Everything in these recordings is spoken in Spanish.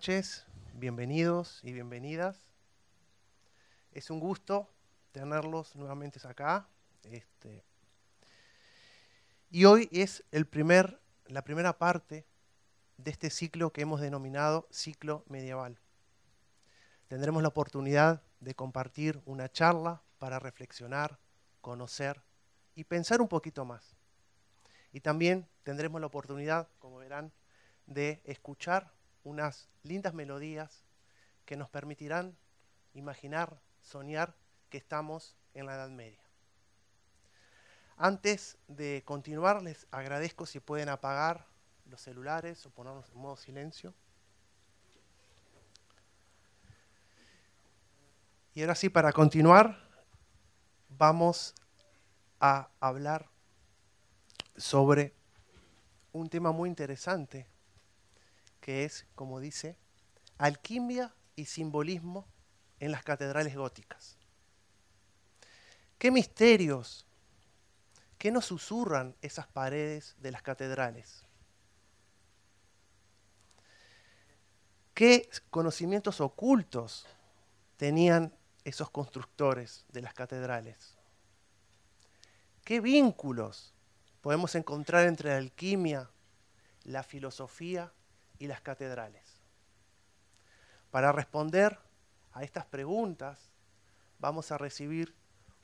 noches, bienvenidos y bienvenidas. Es un gusto tenerlos nuevamente acá. Este, y hoy es el primer, la primera parte de este ciclo que hemos denominado ciclo medieval. Tendremos la oportunidad de compartir una charla para reflexionar, conocer y pensar un poquito más. Y también tendremos la oportunidad, como verán, de escuchar unas lindas melodías que nos permitirán imaginar, soñar que estamos en la Edad Media. Antes de continuar, les agradezco si pueden apagar los celulares o ponernos en modo silencio. Y ahora sí, para continuar, vamos a hablar sobre un tema muy interesante que es, como dice, alquimia y simbolismo en las catedrales góticas. ¿Qué misterios? ¿Qué nos susurran esas paredes de las catedrales? ¿Qué conocimientos ocultos tenían esos constructores de las catedrales? ¿Qué vínculos podemos encontrar entre la alquimia, la filosofía y las catedrales. Para responder a estas preguntas, vamos a recibir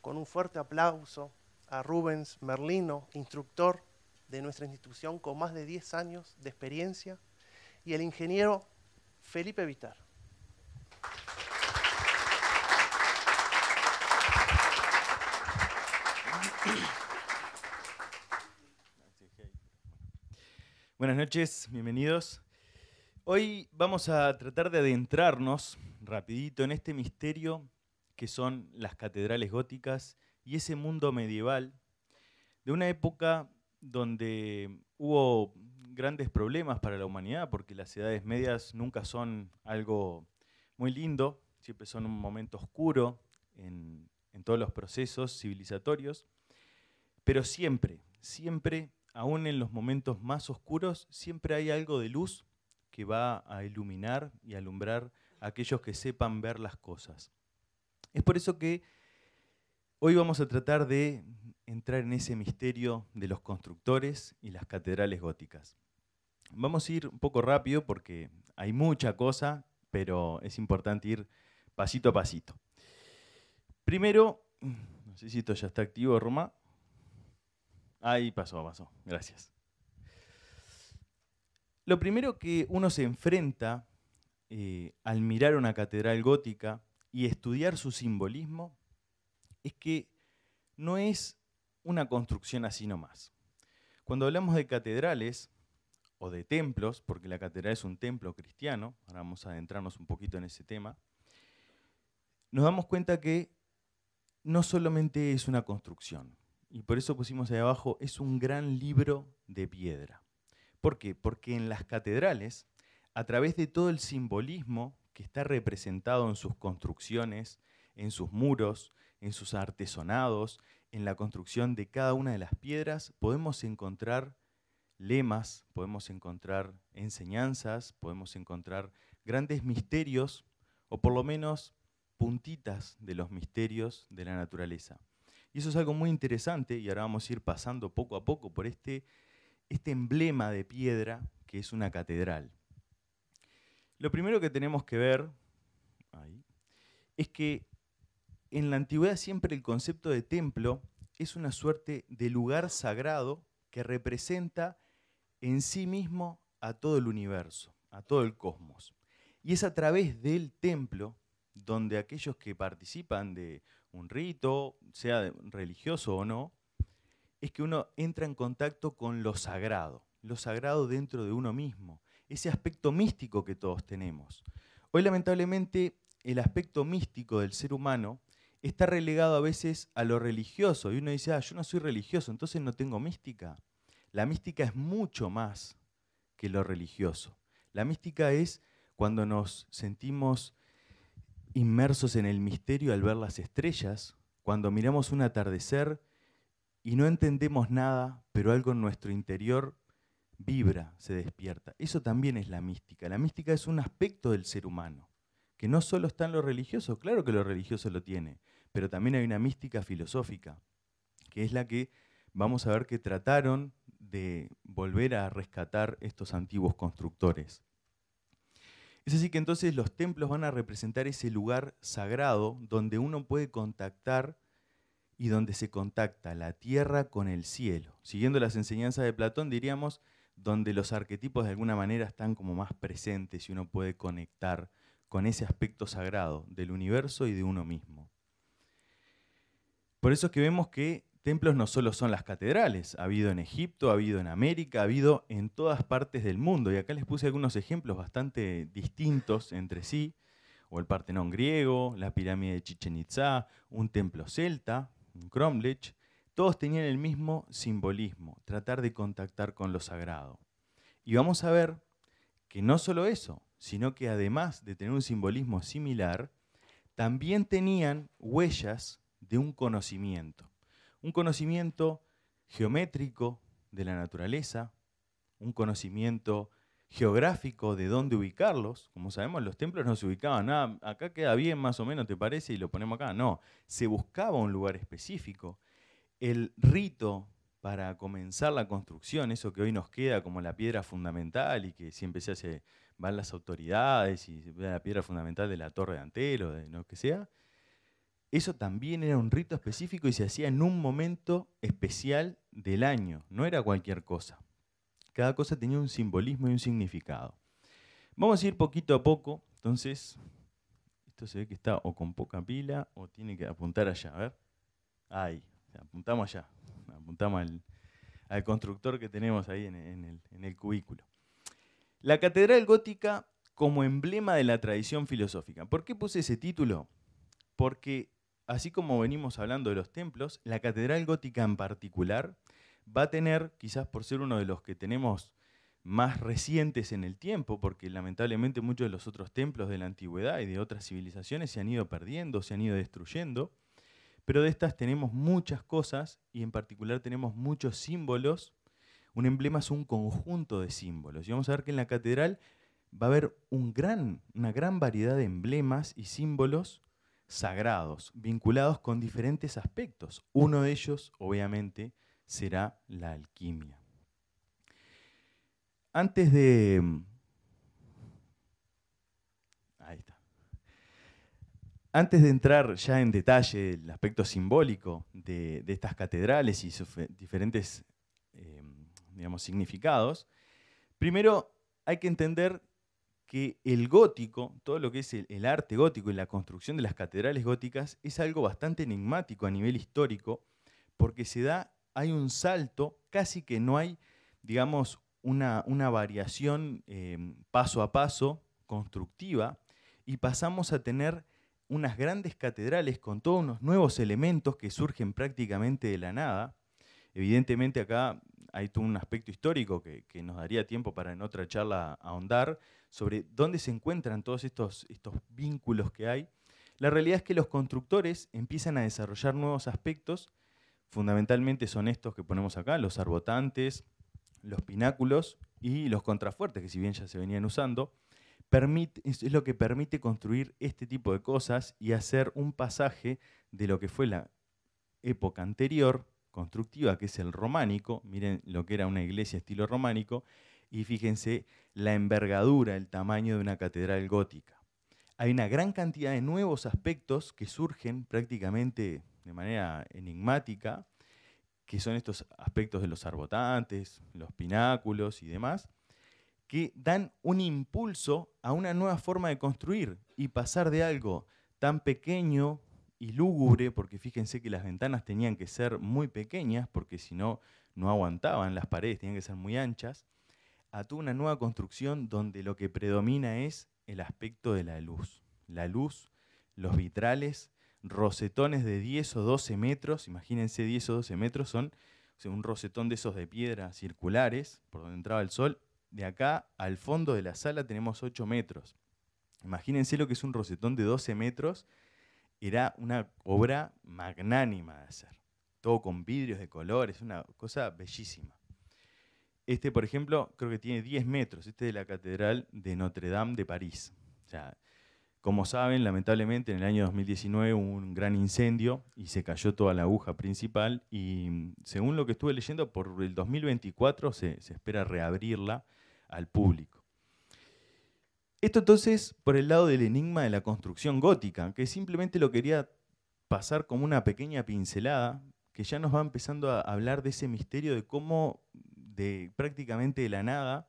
con un fuerte aplauso a Rubens Merlino, instructor de nuestra institución con más de 10 años de experiencia, y el ingeniero Felipe Vitar. Buenas noches, bienvenidos. Hoy vamos a tratar de adentrarnos rapidito en este misterio que son las catedrales góticas y ese mundo medieval de una época donde hubo grandes problemas para la humanidad porque las edades medias nunca son algo muy lindo, siempre son un momento oscuro en, todos los procesos civilizatorios, pero siempre, siempre, aún en los momentos más oscuros, siempre hay algo de luz que va a iluminar y alumbrar a aquellos que sepan ver las cosas. Es por eso que hoy vamos a tratar de entrar en ese misterio de los constructores y las catedrales góticas. Vamos a ir un poco rápido porque hay mucha cosa, pero es importante ir pasito a pasito. Primero, no sé si esto ya está activo, Roma. Ahí pasó, pasó. Gracias. Lo primero que uno se enfrenta eh, al mirar una catedral gótica y estudiar su simbolismo es que no es una construcción así nomás. Cuando hablamos de catedrales o de templos, porque la catedral es un templo cristiano, ahora vamos a adentrarnos un poquito en ese tema, nos damos cuenta que no solamente es una construcción, y por eso pusimos ahí abajo, es un gran libro de piedra. ¿Por qué? Porque en las catedrales, a través de todo el simbolismo que está representado en sus construcciones, en sus muros, en sus artesonados, en la construcción de cada una de las piedras, podemos encontrar lemas, podemos encontrar enseñanzas, podemos encontrar grandes misterios, o por lo menos puntitas de los misterios de la naturaleza. Y eso es algo muy interesante, y ahora vamos a ir pasando poco a poco por este este emblema de piedra que es una catedral. Lo primero que tenemos que ver es que en la antigüedad siempre el concepto de templo es una suerte de lugar sagrado que representa en sí mismo a todo el universo, a todo el cosmos. Y es a través del templo donde aquellos que participan de un rito, sea religioso o no, es que uno entra en contacto con lo sagrado, lo sagrado dentro de uno mismo, ese aspecto místico que todos tenemos. Hoy lamentablemente el aspecto místico del ser humano está relegado a veces a lo religioso y uno dice, ah, yo no soy religioso, entonces no tengo mística. La mística es mucho más que lo religioso. La mística es cuando nos sentimos inmersos en el misterio al ver las estrellas, cuando miramos un atardecer y no entendemos nada, pero algo en nuestro interior vibra, se despierta. Eso también es la mística. La mística es un aspecto del ser humano, que no solo está en lo religioso, claro que lo religioso lo tiene, pero también hay una mística filosófica, que es la que vamos a ver que trataron de volver a rescatar estos antiguos constructores. Es así que entonces los templos van a representar ese lugar sagrado donde uno puede contactar y donde se contacta la tierra con el cielo. Siguiendo las enseñanzas de Platón, diríamos, donde los arquetipos de alguna manera están como más presentes y uno puede conectar con ese aspecto sagrado del universo y de uno mismo. Por eso es que vemos que templos no solo son las catedrales, ha habido en Egipto, ha habido en América, ha habido en todas partes del mundo. Y acá les puse algunos ejemplos bastante distintos entre sí, o el Partenón griego, la pirámide de Chichen Itza, un templo celta, Cromlich, todos tenían el mismo simbolismo, tratar de contactar con lo sagrado. Y vamos a ver que no solo eso, sino que además de tener un simbolismo similar, también tenían huellas de un conocimiento, un conocimiento geométrico de la naturaleza, un conocimiento geográfico de dónde ubicarlos. Como sabemos, los templos no se ubicaban, acá queda bien más o menos, ¿te parece? Y lo ponemos acá. No, se buscaba un lugar específico. El rito para comenzar la construcción, eso que hoy nos queda como la piedra fundamental y que siempre se hace, van las autoridades y se ve la piedra fundamental de la torre de Antelo, de lo que sea, eso también era un rito específico y se hacía en un momento especial del año, no era cualquier cosa. Cada cosa tenía un simbolismo y un significado. Vamos a ir poquito a poco. Entonces, esto se ve que está o con poca pila o tiene que apuntar allá. A ver. Ahí. Apuntamos allá. Apuntamos al, constructor que tenemos ahí en, el, en el cubículo. La catedral gótica como emblema de la tradición filosófica. ¿Por qué puse ese título? Porque así como venimos hablando de los templos, la catedral gótica en particular va a tener, quizás por ser uno de los que tenemos más recientes en el tiempo, porque lamentablemente muchos de los otros templos de la antigüedad y de otras civilizaciones se han ido perdiendo, se han ido destruyendo, pero de estas tenemos muchas cosas y en particular tenemos muchos símbolos. Un emblema es un conjunto de símbolos y vamos a ver que en la catedral va a haber una gran variedad de emblemas y símbolos sagrados, vinculados con diferentes aspectos. Uno de ellos, obviamente, será la alquimia. Antes de... Mm, ahí está. Antes de entrar ya en detalle el aspecto simbólico de, estas catedrales y sus diferentes em, digamos, significados, primero hay que entender que el gótico, todo lo que es el, el, arte gótico y la construcción de las catedrales góticas, es algo bastante enigmático a nivel histórico, porque se da hay un salto, casi que no hay, digamos, una, variación em, paso a paso constructiva y pasamos a tener unas grandes catedrales con todos unos nuevos elementos que surgen prácticamente de la nada. Evidentemente acá hay un aspecto histórico que, que, nos daría tiempo para en otra charla ahondar sobre dónde se encuentran todos estos, estos vínculos que hay. La realidad es que los constructores empiezan a desarrollar nuevos aspectos fundamentalmente son estos que ponemos acá, los arbotantes, los pináculos y los contrafuertes, que si bien ya se venían usando, permite, es, lo que permite construir este tipo de cosas y hacer un pasaje de lo que fue la época anterior constructiva, que es el románico, miren lo que era una iglesia estilo románico, y fíjense la envergadura, el tamaño de una catedral gótica. Hay una gran cantidad de nuevos aspectos que surgen prácticamente de manera enigmática, que son estos aspectos de los arbotantes, los pináculos y demás, que dan un impulso a una nueva forma de construir y pasar de algo tan pequeño y lúgubre, porque fíjense que las ventanas tenían que ser muy pequeñas, porque si no, no aguantaban, las paredes tenían que ser muy anchas, a toda una nueva construcción donde lo que predomina es el aspecto de la luz. La luz, los vitrales, rosetones de 10 o 12 metros, imagínense 10 o 12 metros, son un rosetón de esos de piedra circulares por donde entraba el sol. De acá al fondo de la sala tenemos 8 metros. Imagínense lo que es un rosetón de 12 metros. Era una obra magnánima de hacer. Todo con vidrios de colores, una cosa bellísima. Este, por ejemplo, creo que tiene 10 metros. Este de la Catedral de Notre Dame de París. Como saben, lamentablemente en el año 2019 hubo un gran incendio y se cayó toda la aguja principal y según lo que estuve leyendo, por el 2024 se, espera reabrirla al público. Esto entonces por el lado del enigma de la construcción gótica, que simplemente lo quería pasar como una pequeña pincelada que ya nos va empezando a hablar de ese misterio de cómo de prácticamente de la nada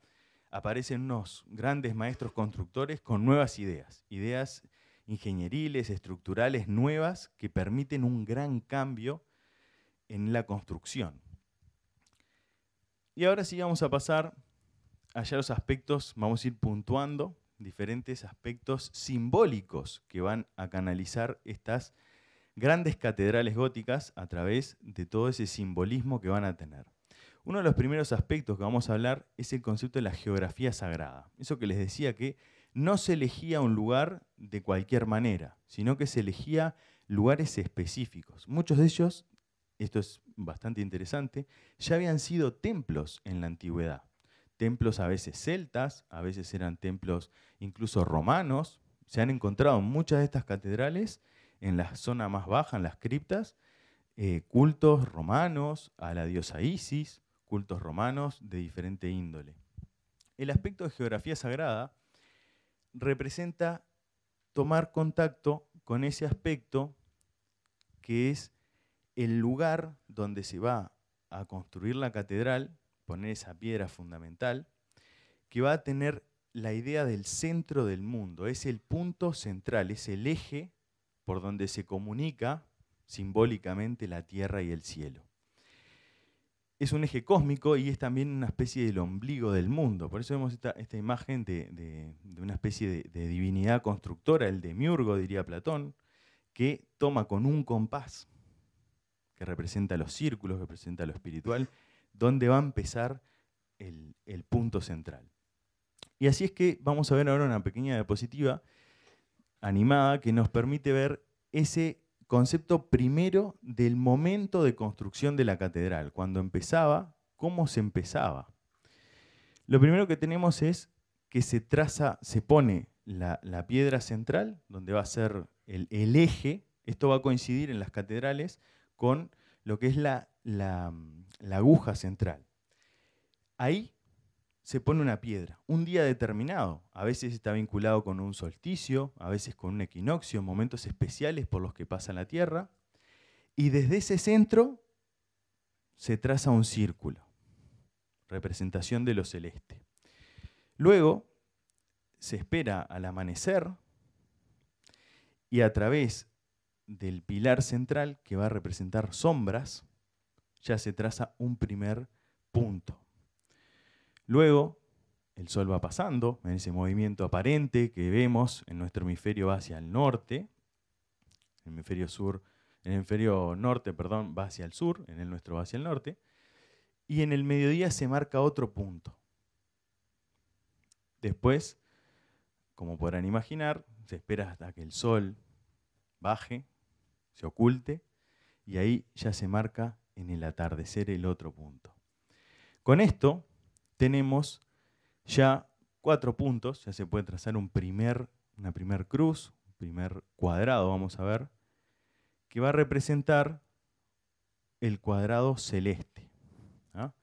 aparecen unos grandes maestros constructores con nuevas ideas, ideas ingenieriles, estructurales nuevas que permiten un gran cambio en la construcción. Y ahora sí vamos a pasar allá los aspectos, vamos a ir puntuando diferentes aspectos simbólicos que van a canalizar estas grandes catedrales góticas a través de todo ese simbolismo que van a tener. Uno de los primeros aspectos que vamos a hablar es el concepto de la geografía sagrada. Eso que les decía que no se elegía un lugar de cualquier manera, sino que se elegía lugares específicos. Muchos de ellos, esto es bastante interesante, ya habían sido templos en la antigüedad. Templos a veces celtas, a veces eran templos incluso romanos. Se han encontrado muchas de estas catedrales en la zona más baja, en las criptas, eh, cultos romanos a la diosa Isis, cultos romanos de diferente índole. El aspecto de geografía sagrada representa tomar contacto con ese aspecto que es el lugar donde se va a construir la catedral, poner esa piedra fundamental, que va a tener la idea del centro del mundo, es el punto central, es el eje por donde se comunica simbólicamente la tierra y el cielo es un eje cósmico y es también una especie del ombligo del mundo. Por eso vemos esta, imagen de, una especie de, divinidad constructora, el demiurgo, diría Platón, que toma con un compás que representa los círculos, que representa lo espiritual, donde va a empezar el, el punto central. Y así es que vamos a ver ahora una pequeña diapositiva animada que nos permite ver ese concepto primero del momento de construcción de la catedral, cuando empezaba, cómo se empezaba. Lo primero que tenemos es que se traza, se pone la, piedra central, donde va a ser el, eje, esto va a coincidir en las catedrales con lo que es la, la aguja central. Ahí se pone una piedra, un día determinado. A veces está vinculado con un solsticio, a veces con un equinoccio, momentos especiales por los que pasa la Tierra. Y desde ese centro se traza un círculo, representación de lo celeste. Luego se espera al amanecer y a través del pilar central que va a representar sombras, ya se traza un primer punto, Luego, el Sol va pasando en ese movimiento aparente que vemos en nuestro hemisferio va hacia el norte, el hemisferio sur, el hemisferio norte, perdón, va hacia el sur, en el nuestro va hacia el norte, y en el mediodía se marca otro punto. Después, como podrán imaginar, se espera hasta que el sol baje, se oculte, y ahí ya se marca en el atardecer el otro punto. Con esto tenemos ya cuatro puntos, ya se puede trazar una primer cruz, un primer cuadrado, vamos a ver, que va a representar el cuadrado celeste, ¿ah?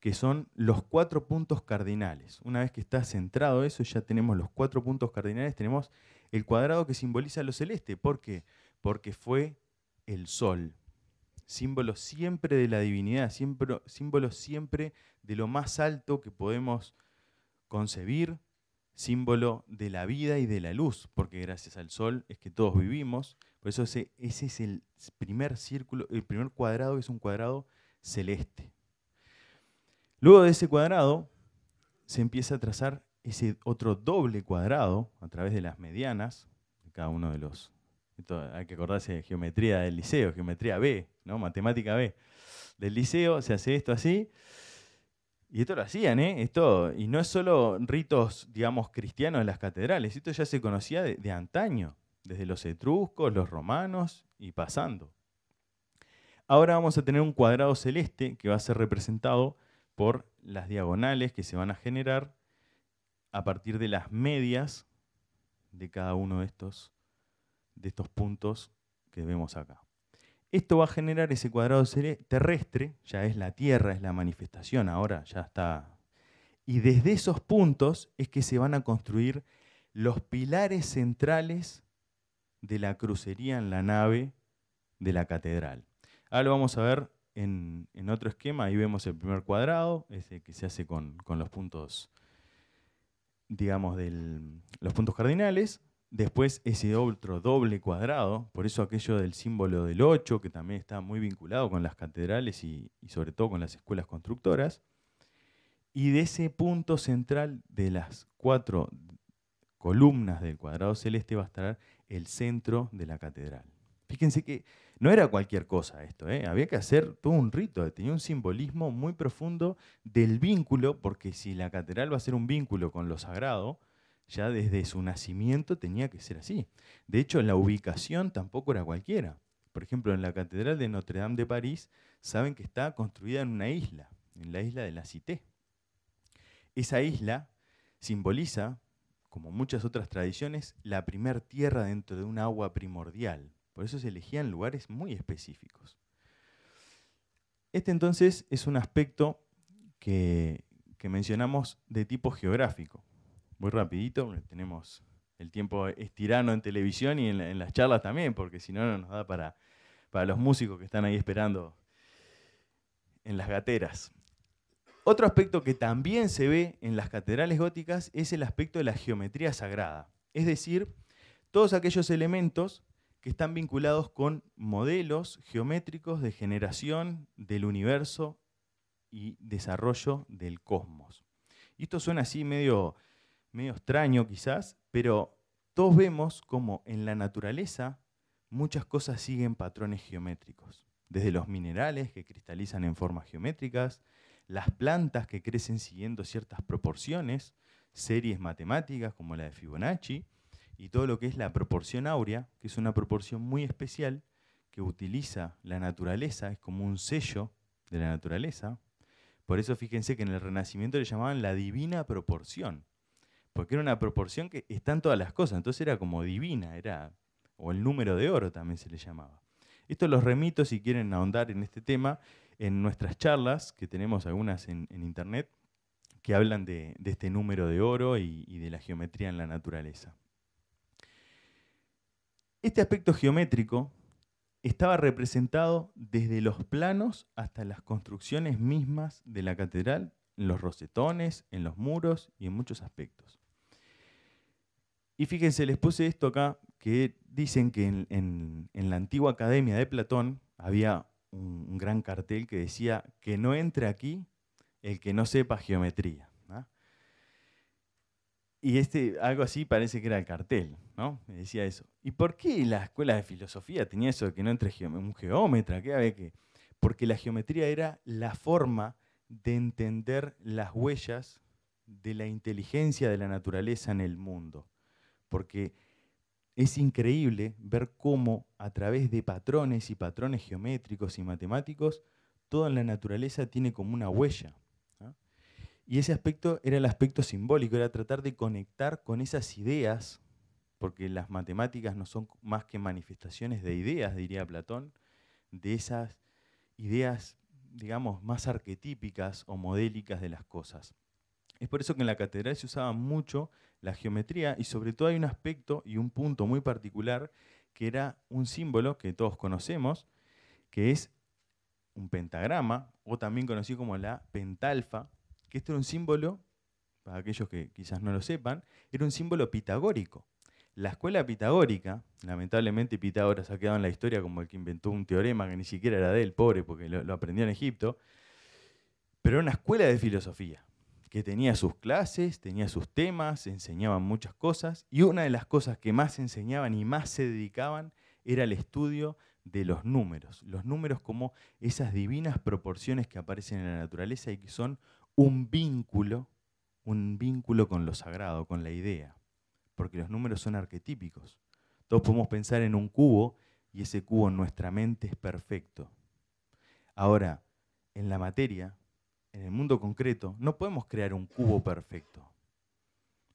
que son los cuatro puntos cardinales. Una vez que está centrado eso, ya tenemos los cuatro puntos cardinales, tenemos el cuadrado que simboliza lo celeste. ¿Por qué? Porque fue el Sol símbolo siempre de la divinidad, siempre, siempre de lo más alto que podemos concebir, símbolo de la vida y de la luz, porque gracias al sol es que todos vivimos. Por eso ese, ese es el primer círculo, el primer cuadrado que es un cuadrado celeste. Luego de ese cuadrado se empieza a trazar ese otro doble cuadrado a través de las medianas de cada uno de los hay que acordarse de geometría del liceo, geometría B, ¿no? Matemática B. Del liceo se hace esto así. Y esto lo hacían, ¿eh? Esto, y no es solo ritos, digamos, cristianos en las catedrales, esto ya se conocía de, de antaño, desde los etruscos, los romanos y pasando. Ahora vamos a tener un cuadrado celeste que va a ser representado por las diagonales que se van a generar a partir de las medias de cada uno de estos de estos puntos que vemos acá. Esto va a generar ese cuadrado terrestre, ya es la Tierra, es la manifestación, ahora ya está. Y desde esos puntos es que se van a construir los pilares centrales de la crucería en la nave de la catedral. Ahora lo vamos a ver en, otro esquema, ahí vemos el primer cuadrado, ese que se hace con, con los puntos, digamos, del, los puntos cardinales, Después ese otro doble cuadrado, por eso aquello del símbolo del 8, que también está muy vinculado con las catedrales y, sobre todo con las escuelas constructoras. Y de ese punto central de las cuatro columnas del cuadrado celeste va a estar el centro de la catedral. Fíjense que no era cualquier cosa esto, ¿eh? había que hacer todo un rito, tenía un simbolismo muy profundo del vínculo, porque si la catedral va a ser un vínculo con lo sagrado, ya desde su nacimiento tenía que ser así. De hecho, la ubicación tampoco era cualquiera. Por ejemplo, en la Catedral de Notre Dame de París, saben que está construida en una isla, en la isla de la Cité. Esa isla simboliza, como muchas otras tradiciones, la primer tierra dentro de un agua primordial. Por eso se elegían lugares muy específicos. Este entonces es un aspecto que, que mencionamos de tipo geográfico. Muy rapidito, tenemos el tiempo estirano en televisión y en, las charlas también, porque si no, no nos da para, para los músicos que están ahí esperando en las gateras. Otro aspecto que también se ve en las catedrales góticas es el aspecto de la geometría sagrada, es decir, todos aquellos elementos que están vinculados con modelos geométricos de generación del universo y desarrollo del cosmos. Y esto suena así medio medio extraño quizás, pero todos vemos como en la naturaleza muchas cosas siguen patrones geométricos, desde los minerales que cristalizan en formas geométricas, las plantas que crecen siguiendo ciertas proporciones, series matemáticas como la de Fibonacci, y todo lo que es la proporción áurea, que es una proporción muy especial que utiliza la naturaleza, es como un sello de la naturaleza. Por eso fíjense que en el Renacimiento le llamaban la divina proporción, porque era una proporción que está en todas las cosas, entonces era como divina, era, o el número de oro también se le llamaba. Esto los remito si quieren ahondar en este tema, en nuestras charlas, que tenemos algunas en, internet, que hablan de, este número de oro y de la geometría en la naturaleza. Este aspecto geométrico estaba representado desde los planos hasta las construcciones mismas de la catedral, en los rosetones, en los muros y en muchos aspectos. Y fíjense, les puse esto acá, que dicen que en, la antigua academia de Platón había un, gran cartel que decía que no entre aquí el que no sepa geometría. Y este, algo así parece que era el cartel, ¿no? Me decía eso. ¿Y por qué la escuela de filosofía tenía eso de que no entre un geómetra? ¿Qué había que? Porque la geometría era la forma de entender las huellas de la inteligencia de la naturaleza en el mundo porque es increíble ver cómo a través de patrones y patrones geométricos y matemáticos, toda la naturaleza tiene como una huella. Y ese aspecto era el aspecto simbólico, era tratar de conectar con esas ideas, porque las matemáticas no son más que manifestaciones de ideas, diría Platón, de esas ideas, digamos, más arquetípicas o modélicas de las cosas. Es por eso que en la catedral se usaba mucho la geometría y sobre todo hay un aspecto y un punto muy particular que era un símbolo que todos conocemos, que es un pentagrama, o también conocido como la pentalfa, que esto era un símbolo, para aquellos que quizás no lo sepan, era un símbolo pitagórico. La escuela pitagórica, lamentablemente Pitágoras ha quedado en la historia como el que inventó un teorema que ni siquiera era de él, pobre, porque lo aprendió en Egipto, pero era una escuela de filosofía que tenía sus clases, tenía sus temas, enseñaban muchas cosas, y una de las cosas que más enseñaban y más se dedicaban era el estudio de los números, los números como esas divinas proporciones que aparecen en la naturaleza y que son un vínculo, un vínculo con lo sagrado, con la idea, porque los números son arquetípicos. Todos podemos pensar en un cubo y ese cubo en nuestra mente es perfecto. Ahora, en la materia, en el mundo concreto, no podemos crear un cubo perfecto.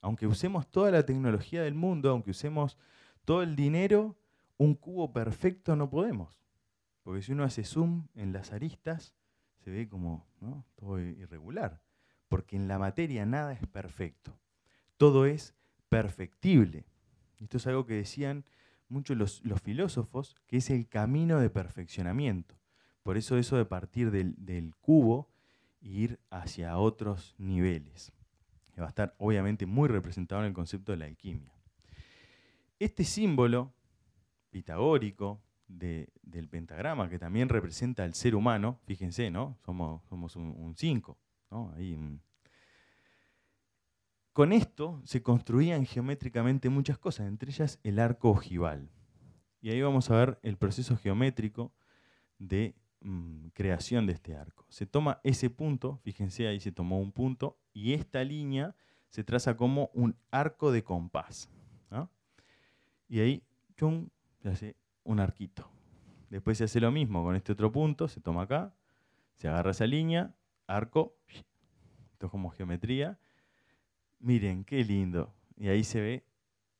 Aunque usemos toda la tecnología del mundo, aunque usemos todo el dinero, un cubo perfecto no podemos. Porque si uno hace zoom en las aristas, se ve como todo irregular. Porque en la materia nada es perfecto. Todo es perfectible. Esto es algo que decían muchos los, filósofos, que es el camino de perfeccionamiento. Por eso eso de partir del cubo ir hacia otros niveles, va a estar obviamente muy representado en el concepto de la alquimia. Este símbolo pitagórico del pentagrama, que también representa al ser humano, fíjense, ¿no? Somos, un 5, mm. Con esto se construían geométricamente muchas cosas, entre ellas el arco ojival. Y ahí vamos a ver el proceso geométrico de Mm, creación de este arco. Se toma ese punto, fíjense ahí se tomó un punto, y esta línea se traza como un arco de compás. Y ahí, chum, se hace un arquito. Después se hace lo mismo con este otro punto, se toma acá, se agarra esa línea, arco, esto es como geometría. Miren, qué lindo. Y ahí se ve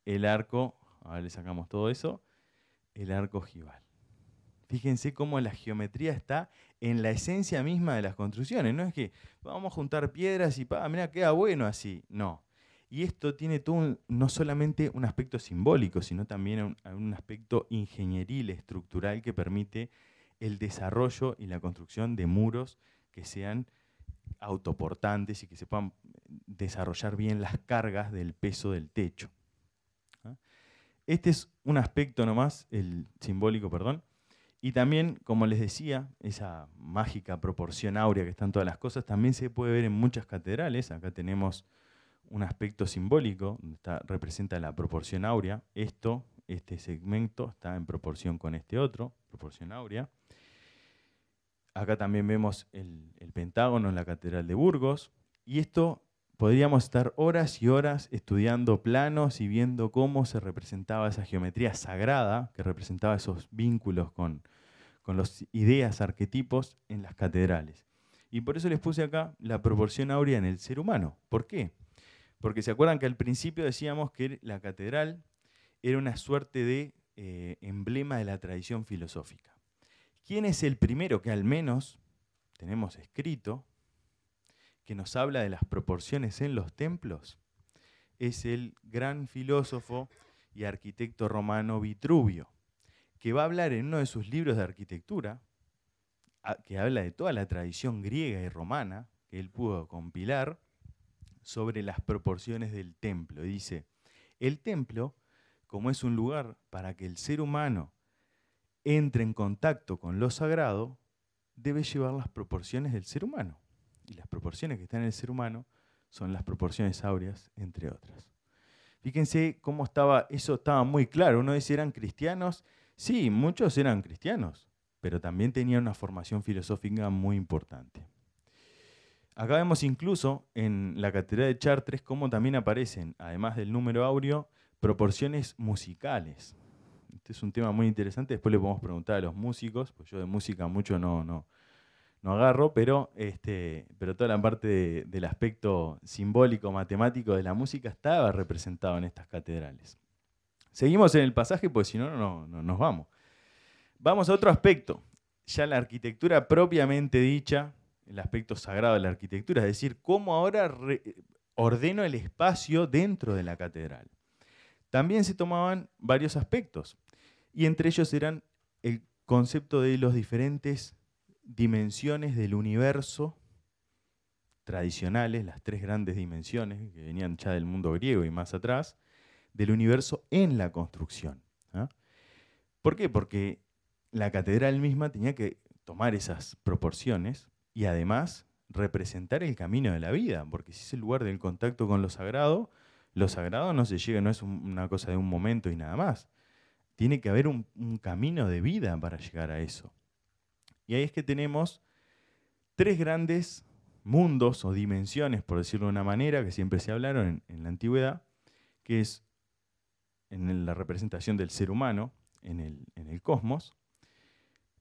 el arco, ahora le sacamos todo eso, el arco ojival. Fíjense cómo la geometría está en la esencia misma de las construcciones. No es que vamos a juntar piedras y, mira, queda bueno así. No. Y esto tiene no solamente un aspecto simbólico, sino también un, un aspecto ingenieril, estructural, que permite el desarrollo y la construcción de muros que sean autoportantes y que se puedan desarrollar bien las cargas del peso del techo. ¿ah? Este es un aspecto nomás, el simbólico, perdón, y también, como les decía, esa mágica proporción áurea que están todas las cosas, también se puede ver en muchas catedrales. Acá tenemos un aspecto simbólico, está, representa la proporción áurea. Esto, este segmento, está en proporción con este otro, proporción áurea. Acá también vemos el, el Pentágono en la Catedral de Burgos. Y esto Podríamos estar horas y horas estudiando planos y viendo cómo se representaba esa geometría sagrada que representaba esos vínculos con, las ideas, arquetipos en las catedrales. Y por eso les puse acá la proporción áurea en el ser humano. ¿Por qué? Porque se acuerdan que al principio decíamos que la catedral era una suerte de eh, emblema de la tradición filosófica. ¿Quién es el primero que al menos tenemos escrito que nos habla de las proporciones en los templos es el gran filósofo y arquitecto romano Vitruvio, que va a hablar en uno de sus libros de arquitectura, que habla de toda la tradición griega y romana que él pudo compilar, sobre las proporciones del templo. Y dice, el templo, como es un lugar para que el ser humano entre en contacto con lo sagrado, debe llevar las proporciones del ser humano y las proporciones que están en el ser humano son las proporciones áureas, entre otras. Fíjense cómo estaba, eso estaba muy claro. Uno dice, ¿eran cristianos? Sí, muchos eran cristianos, pero también tenían una formación filosófica muy importante. Acá vemos incluso en la Catedral de Chartres cómo también aparecen, además del número áureo, proporciones musicales. Este es un tema muy interesante, después le podemos preguntar a los músicos, pues yo de música mucho no, no, no agarro, pero, este, pero toda la parte del aspecto simbólico, matemático de la música estaba representado en estas catedrales. Seguimos en el pasaje, pues si no, no, no nos vamos. Vamos a otro aspecto, ya la arquitectura propiamente dicha, el aspecto sagrado de la arquitectura, es decir, cómo ahora ordeno el espacio dentro de la catedral. También se tomaban varios aspectos, y entre ellos eran el concepto de los diferentes dimensiones del universo tradicionales, las tres grandes dimensiones que venían ya del mundo griego y más atrás, del universo en la construcción. ¿ah? ¿Por qué? Porque la catedral misma tenía que tomar esas proporciones y además representar el camino de la vida, porque si es el lugar del contacto con lo sagrado, lo sagrado no se llega, no es una cosa de un momento y nada más. Tiene que haber un camino de vida para llegar a eso. Y ahí es que tenemos tres grandes mundos o dimensiones, por decirlo de una manera, que siempre se hablaron en, la antigüedad, que es en la representación del ser humano en el, cosmos.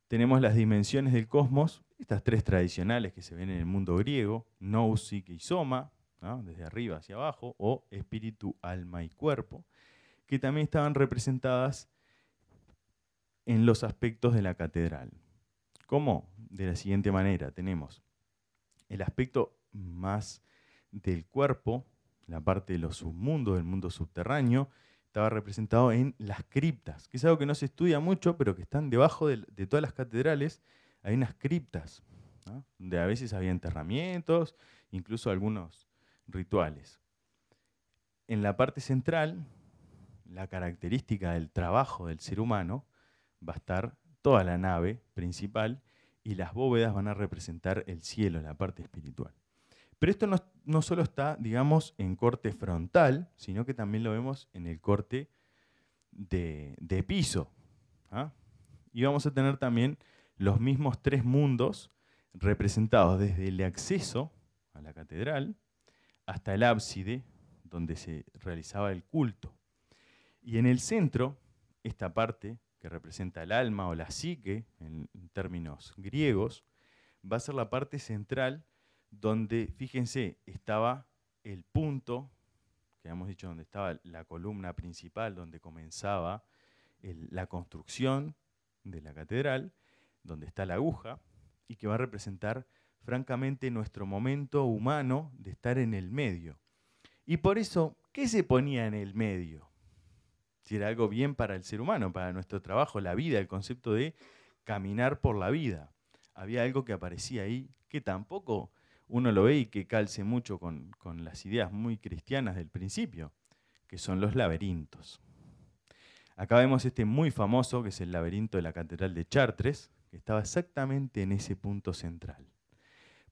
Tenemos las dimensiones del cosmos, estas tres tradicionales que se ven en el mundo griego, nous, y soma, desde arriba hacia abajo, o espíritu, alma y cuerpo, que también estaban representadas en los aspectos de la catedral. ¿Cómo? De la siguiente manera, tenemos el aspecto más del cuerpo, la parte de los submundos, del mundo subterráneo, estaba representado en las criptas, que es algo que no se estudia mucho, pero que están debajo de, todas las catedrales, hay unas criptas, donde a veces había enterramientos, incluso algunos rituales. En la parte central, la característica del trabajo del ser humano va a estar toda la nave principal y las bóvedas van a representar el cielo, la parte espiritual. Pero esto no, solo está, digamos, en corte frontal, sino que también lo vemos en el corte de, piso. ¿ah? Y vamos a tener también los mismos tres mundos representados desde el acceso a la catedral hasta el ábside donde se realizaba el culto. Y en el centro, esta parte que representa el alma o la psique en términos griegos, va a ser la parte central donde, fíjense, estaba el punto, que hemos dicho donde estaba la columna principal, donde comenzaba la construcción de la catedral, donde está la aguja, y que va a representar francamente nuestro momento humano de estar en el medio. Y por eso, ¿qué se ponía en el medio? si era algo bien para el ser humano, para nuestro trabajo, la vida, el concepto de caminar por la vida. Había algo que aparecía ahí que tampoco uno lo ve y que calce mucho con, con las ideas muy cristianas del principio, que son los laberintos. Acá vemos este muy famoso, que es el laberinto de la Catedral de Chartres, que estaba exactamente en ese punto central.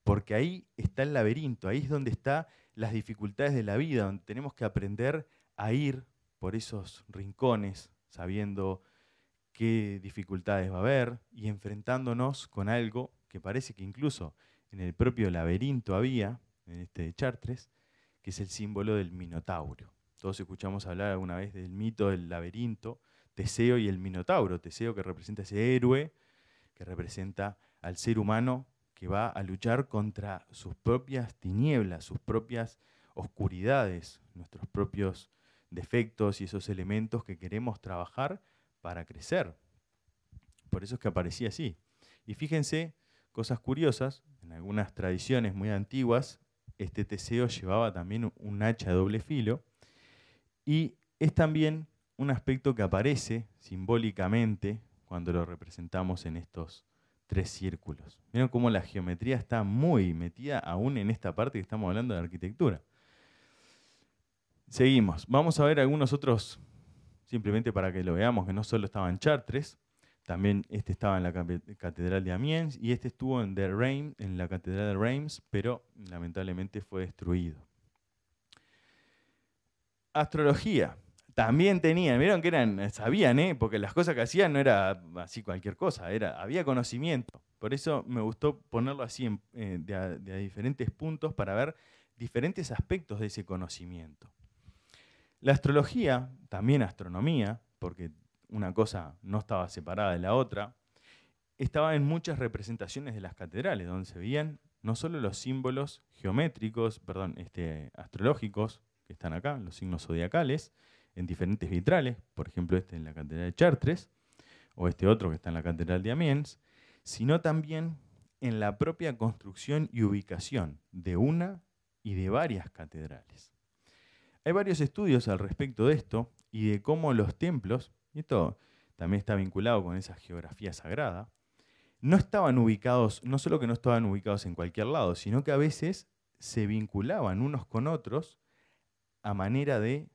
Porque ahí está el laberinto, ahí es donde están las dificultades de la vida, donde tenemos que aprender a ir por esos rincones, sabiendo qué dificultades va a haber y enfrentándonos con algo que parece que incluso en el propio laberinto había, en este de Chartres, que es el símbolo del Minotauro. Todos escuchamos hablar alguna vez del mito del laberinto, Teseo y el Minotauro, Teseo que representa ese héroe, que representa al ser humano que va a luchar contra sus propias tinieblas, sus propias oscuridades, nuestros propios defectos y esos elementos que queremos trabajar para crecer. Por eso es que aparecía así. Y fíjense, cosas curiosas, en algunas tradiciones muy antiguas, este Teseo llevaba también un hacha de doble filo y es también un aspecto que aparece simbólicamente cuando lo representamos en estos tres círculos. Miren cómo la geometría está muy metida aún en esta parte que estamos hablando de arquitectura. Seguimos. Vamos a ver algunos otros, simplemente para que lo veamos, que no solo estaban Chartres, también este estaba en la Catedral de Amiens y este estuvo en, en la Catedral de Reims, pero lamentablemente fue destruido. Astrología. También tenían, vieron que eran, sabían, ¿eh? porque las cosas que hacían no era así cualquier cosa, era, había conocimiento. Por eso me gustó ponerlo así eh, de, diferentes puntos para ver diferentes aspectos de ese conocimiento. La astrología, también astronomía, porque una cosa no estaba separada de la otra, estaba en muchas representaciones de las catedrales, donde se veían no solo los símbolos geométricos, perdón, este, astrológicos, que están acá, los signos zodiacales, en diferentes vitrales, por ejemplo este en la Catedral de Chartres, o este otro que está en la Catedral de Amiens, sino también en la propia construcción y ubicación de una y de varias catedrales. Hay varios estudios al respecto de esto y de cómo los templos, y esto también está vinculado con esa geografía sagrada, no estaban ubicados, no solo que no estaban ubicados en cualquier lado, sino que a veces se vinculaban unos con otros a manera de,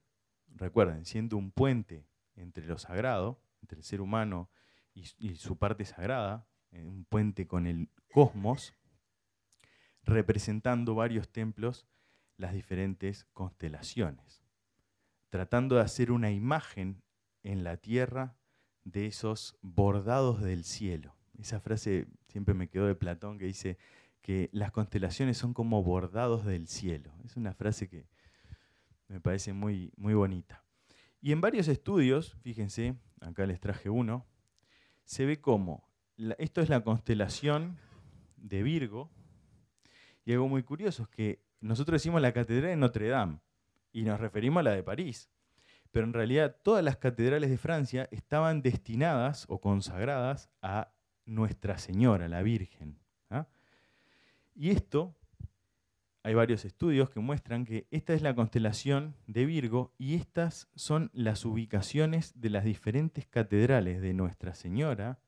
recuerden, siendo un puente entre lo sagrado, entre el ser humano y, y su parte sagrada, eh, un puente con el cosmos, representando varios templos las diferentes constelaciones, tratando de hacer una imagen en la tierra de esos bordados del cielo. Esa frase siempre me quedó de Platón que dice que las constelaciones son como bordados del cielo. Es una frase que me parece muy, muy bonita. Y en varios estudios, fíjense, acá les traje uno, se ve como, esto es la constelación de Virgo, y algo muy curioso es que nosotros decimos la Catedral de Notre Dame y nos referimos a la de París. Pero en realidad todas las catedrales de Francia estaban destinadas o consagradas a Nuestra Señora, la Virgen. ¿ah? Y esto, hay varios estudios que muestran que esta es la constelación de Virgo y estas son las ubicaciones de las diferentes catedrales de Nuestra Señora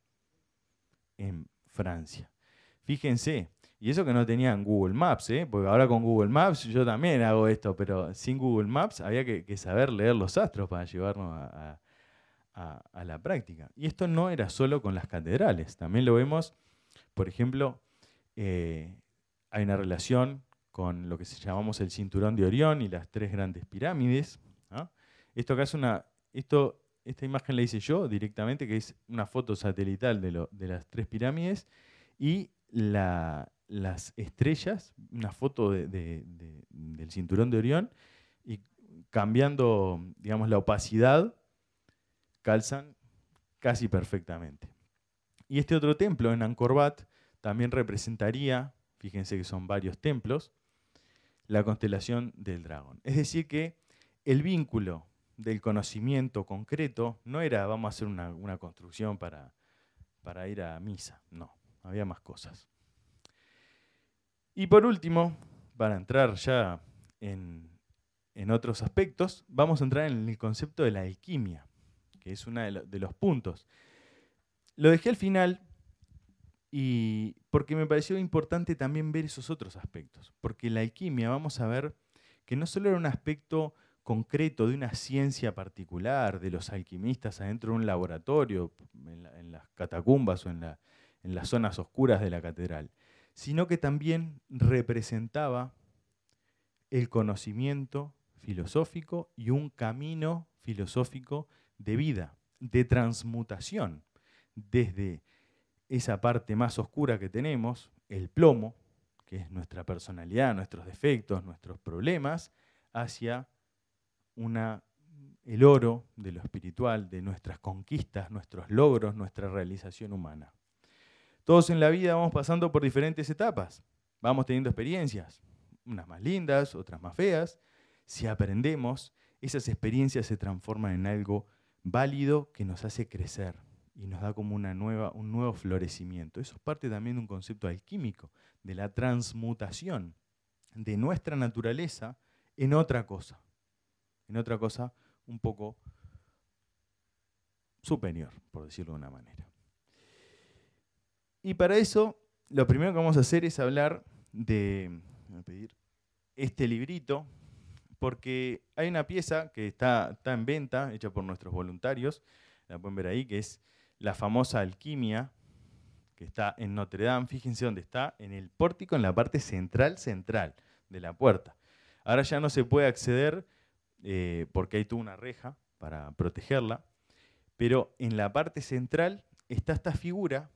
en Francia. Fíjense, y eso que no tenían Google Maps, ¿eh? porque ahora con Google Maps yo también hago esto, pero sin Google Maps había que, saber leer los astros para llevarnos a, la práctica. Y esto no era solo con las catedrales, también lo vemos, por ejemplo, eh, hay una relación con lo que llamamos el cinturón de Orión y las tres grandes pirámides. ¿ah? Esto es una, esto, esta imagen la hice yo directamente, que es una foto satelital de, de las tres pirámides y la, las estrellas, una foto del cinturón de Orión, y cambiando, digamos, la opacidad, calzan casi perfectamente. Y este otro templo en Angkor Wat también representaría, fíjense que son varios templos, la constelación del dragón. Es decir, que el vínculo del conocimiento concreto no era vamos a hacer una, construcción para ir a misa, no, había más cosas. Y por último, para entrar ya en, otros aspectos, vamos a entrar en el concepto de la alquimia, que es uno de los puntos. Lo dejé al final y porque me pareció importante también ver esos otros aspectos, porque la alquimia vamos a ver que no solo era un aspecto concreto de una ciencia particular, de los alquimistas adentro de un laboratorio, en, las catacumbas o en las zonas oscuras de la catedral, sino que también representaba el conocimiento filosófico y un camino filosófico de vida, de transmutación, desde esa parte más oscura que tenemos, el plomo, que es nuestra personalidad, nuestros defectos, nuestros problemas, hacia el oro de lo espiritual, de nuestras conquistas, nuestros logros, nuestra realización humana. Todos en la vida vamos pasando por diferentes etapas, vamos teniendo experiencias, unas más lindas, otras más feas. Si aprendemos, esas experiencias se transforman en algo válido que nos hace crecer y nos da como una nueva, un nuevo florecimiento. Eso es parte también de un concepto alquímico, de la transmutación de nuestra naturaleza en otra cosa, en otra cosa un poco superior, por decirlo de una manera. Y para eso, lo primero que vamos a hacer es hablar de este librito, porque hay una pieza que está, en venta, hecha por nuestros voluntarios, la pueden ver ahí, que es la famosa alquimia, que está en Notre Dame. Fíjense dónde está, en el pórtico, en la parte central, central de la puerta. Ahora ya no se puede acceder eh, porque hay tuvo una reja para protegerla, pero en la parte central está esta figura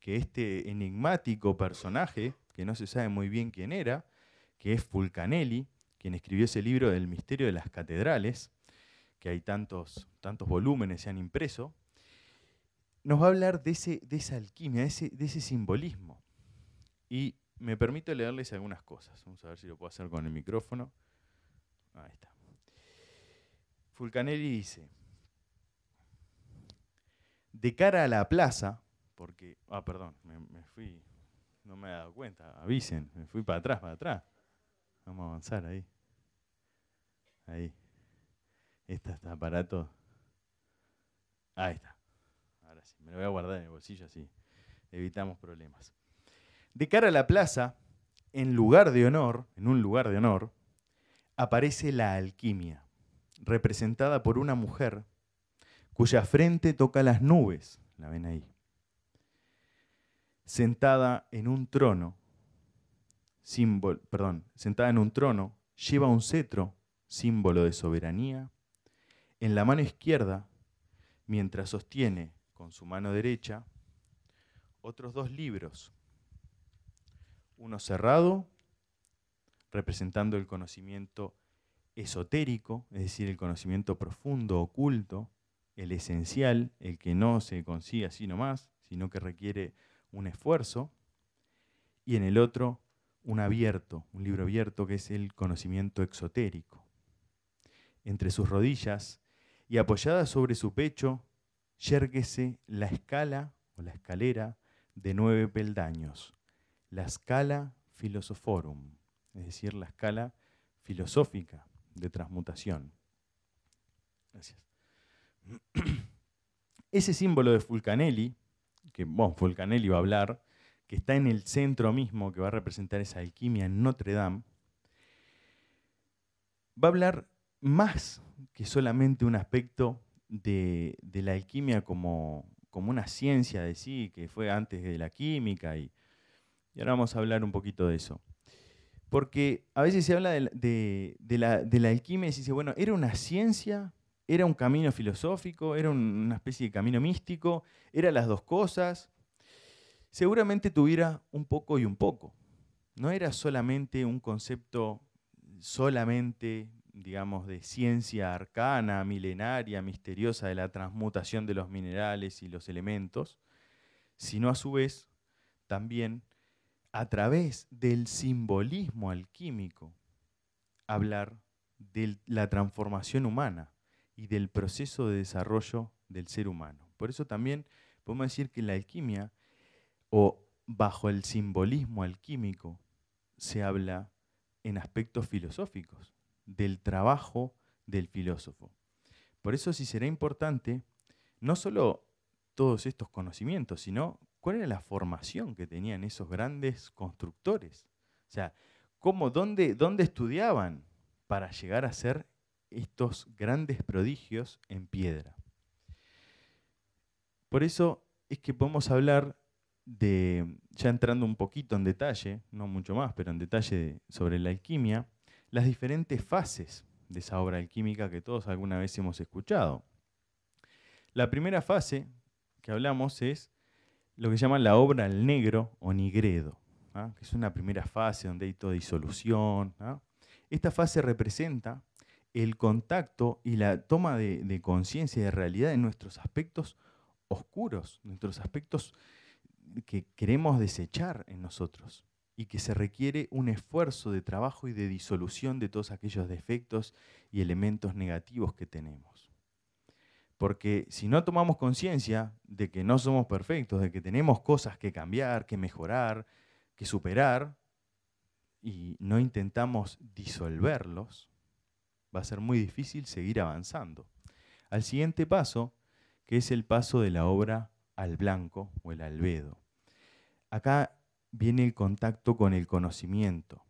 que este enigmático personaje, que no se sabe muy bien quién era, que es Fulcanelli, quien escribió ese libro del misterio de las catedrales, que hay tantos, tantos volúmenes se han impreso, nos va a hablar de, ese, de esa alquimia, de ese, de ese simbolismo. Y me permito leerles algunas cosas. Vamos a ver si lo puedo hacer con el micrófono. Ahí está. Fulcanelli dice, de cara a la plaza, porque, ah, perdón, me, fui, no me he dado cuenta, avisen, me fui para atrás, para atrás. Vamos a avanzar ahí. Ahí. esta está aparato. Ahí está. Ahora sí, me lo voy a guardar en el bolsillo así evitamos problemas. De cara a la plaza, en lugar de honor, en un lugar de honor, aparece la alquimia, representada por una mujer cuya frente toca las nubes, la ven ahí, sentada en un trono, símbolo, perdón, sentada en un trono, lleva un cetro, símbolo de soberanía, en la mano izquierda, mientras sostiene con su mano derecha otros dos libros, uno cerrado, representando el conocimiento esotérico, es decir, el conocimiento profundo, oculto, el esencial, el que no se consigue así nomás, sino que requiere un esfuerzo, y en el otro un abierto, un libro abierto que es el conocimiento exotérico. Entre sus rodillas y apoyada sobre su pecho, yérguese la escala o la escalera de nueve peldaños, la escala philosophorum, es decir, la escala filosófica de transmutación. Ese símbolo de Fulcanelli que Volcanelli va a hablar, que está en el centro mismo, que va a representar esa alquimia en Notre Dame, va a hablar más que solamente un aspecto de, la alquimia como, como, una ciencia de sí, que fue antes de la química, y, ahora vamos a hablar un poquito de eso. Porque a veces se habla de, la, la alquimia y se dice, bueno, ¿era una ciencia ¿Era un camino filosófico? ¿Era una especie de camino místico? ¿Era las dos cosas? Seguramente tuviera un poco y un poco. No era solamente un concepto solamente, digamos, de ciencia arcana, milenaria, misteriosa de la transmutación de los minerales y los elementos, sino a su vez también a través del simbolismo alquímico hablar de la transformación humana, y del proceso de desarrollo del ser humano. Por eso también podemos decir que la alquimia, o bajo el simbolismo alquímico, se habla en aspectos filosóficos, del trabajo del filósofo. Por eso sí será importante no solo todos estos conocimientos, sino cuál era la formación que tenían esos grandes constructores. O sea, cómo, dónde, dónde estudiaban para llegar a ser estos grandes prodigios en piedra. Por eso es que podemos hablar de, ya entrando un poquito en detalle, no mucho más, pero en detalle sobre la alquimia, las diferentes fases de esa obra alquímica que todos alguna vez hemos escuchado. La primera fase que hablamos es lo que se llama la obra al negro o nigredo, ¿ah? que es una primera fase donde hay toda disolución. ¿ah? Esta fase representa el contacto y la toma de, conciencia de realidad en nuestros aspectos oscuros, nuestros aspectos que queremos desechar en nosotros y que se requiere un esfuerzo de trabajo y de disolución de todos aquellos defectos y elementos negativos que tenemos. Porque si no tomamos conciencia de que no somos perfectos, de que tenemos cosas que cambiar, que mejorar, que superar, y no intentamos disolverlos, va a ser muy difícil seguir avanzando. Al siguiente paso, que es el paso de la obra al blanco o el albedo. Acá viene el contacto con el conocimiento,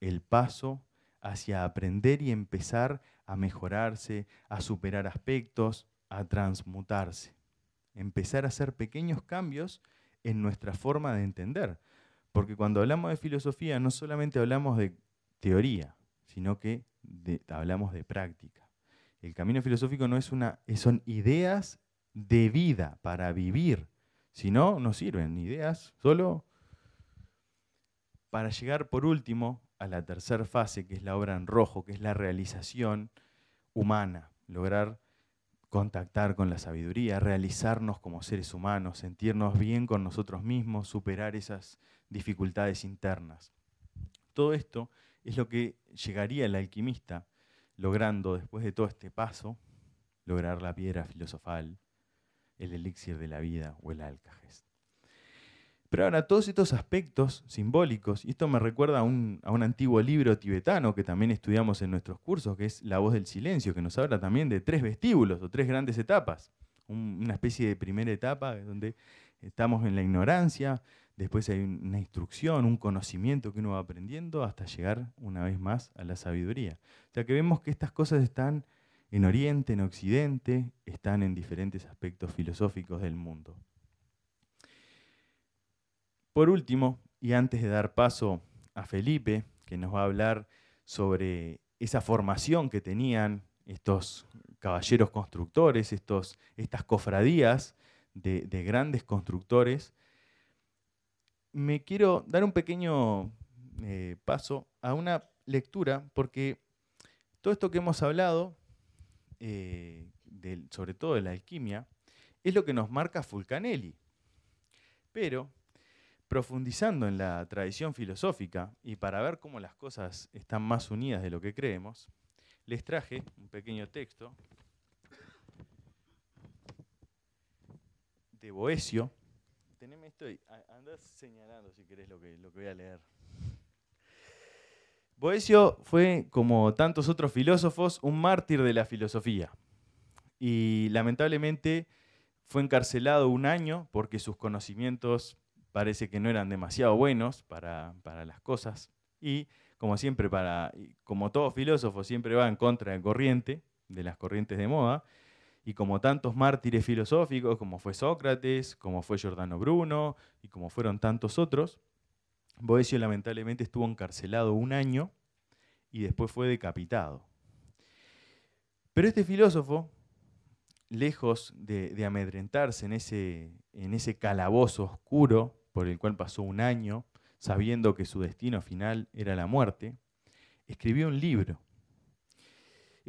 el paso hacia aprender y empezar a mejorarse, a superar aspectos, a transmutarse, empezar a hacer pequeños cambios en nuestra forma de entender. Porque cuando hablamos de filosofía no solamente hablamos de teoría, sino que hablamos de práctica. El camino filosófico no es una, son ideas de vida para vivir. Si no, no sirven ideas, solo para llegar por último a la tercera fase, que es la obra en rojo, que es la realización humana, lograr contactar con la sabiduría, realizarnos como seres humanos, sentirnos bien con nosotros mismos, superar esas dificultades internas. Todo esto es lo que llegaría el alquimista, logrando, después de todo este paso, lograr la piedra filosofal, el elixir de la vida o el alcajés. Pero ahora, todos estos aspectos simbólicos, y esto me recuerda a un, antiguo libro tibetano que también estudiamos en nuestros cursos, que es La voz del silencio, que nos habla también de tres vestíbulos o tres grandes etapas. una especie de primera etapa donde estamos en la ignorancia, Después hay una instrucción, un conocimiento que uno va aprendiendo hasta llegar una vez más a la sabiduría. O sea que vemos que estas cosas están en Oriente, en Occidente, están en diferentes aspectos filosóficos del mundo. Por último, y antes de dar paso a Felipe, que nos va a hablar sobre esa formación que tenían estos caballeros constructores, estos, estas cofradías de grandes constructores, me quiero dar un pequeño eh, paso a una lectura, porque todo esto que hemos hablado, eh, sobre todo de la alquimia, es lo que nos marca Fulcanelli. Pero, profundizando en la tradición filosófica y para ver cómo las cosas están más unidas de lo que creemos, les traje un pequeño texto de Boesio, teneme esto y señalando si querés lo que, lo voy a leer. Boesio fue, como tantos otros filósofos, un mártir de la filosofía y lamentablemente fue encarcelado un año porque sus conocimientos parece que no eran demasiado buenos para, las cosas y como siempre como todo filósofo siempre va en contra la corriente de las corrientes de moda y como tantos mártires filosóficos, como fue Sócrates, como fue Giordano Bruno y como fueron tantos otros, Boesio lamentablemente estuvo encarcelado un año y después fue decapitado. Pero este filósofo, lejos de, amedrentarse en ese calabozo oscuro por el cual pasó un año, sabiendo que su destino final era la muerte, escribió un libro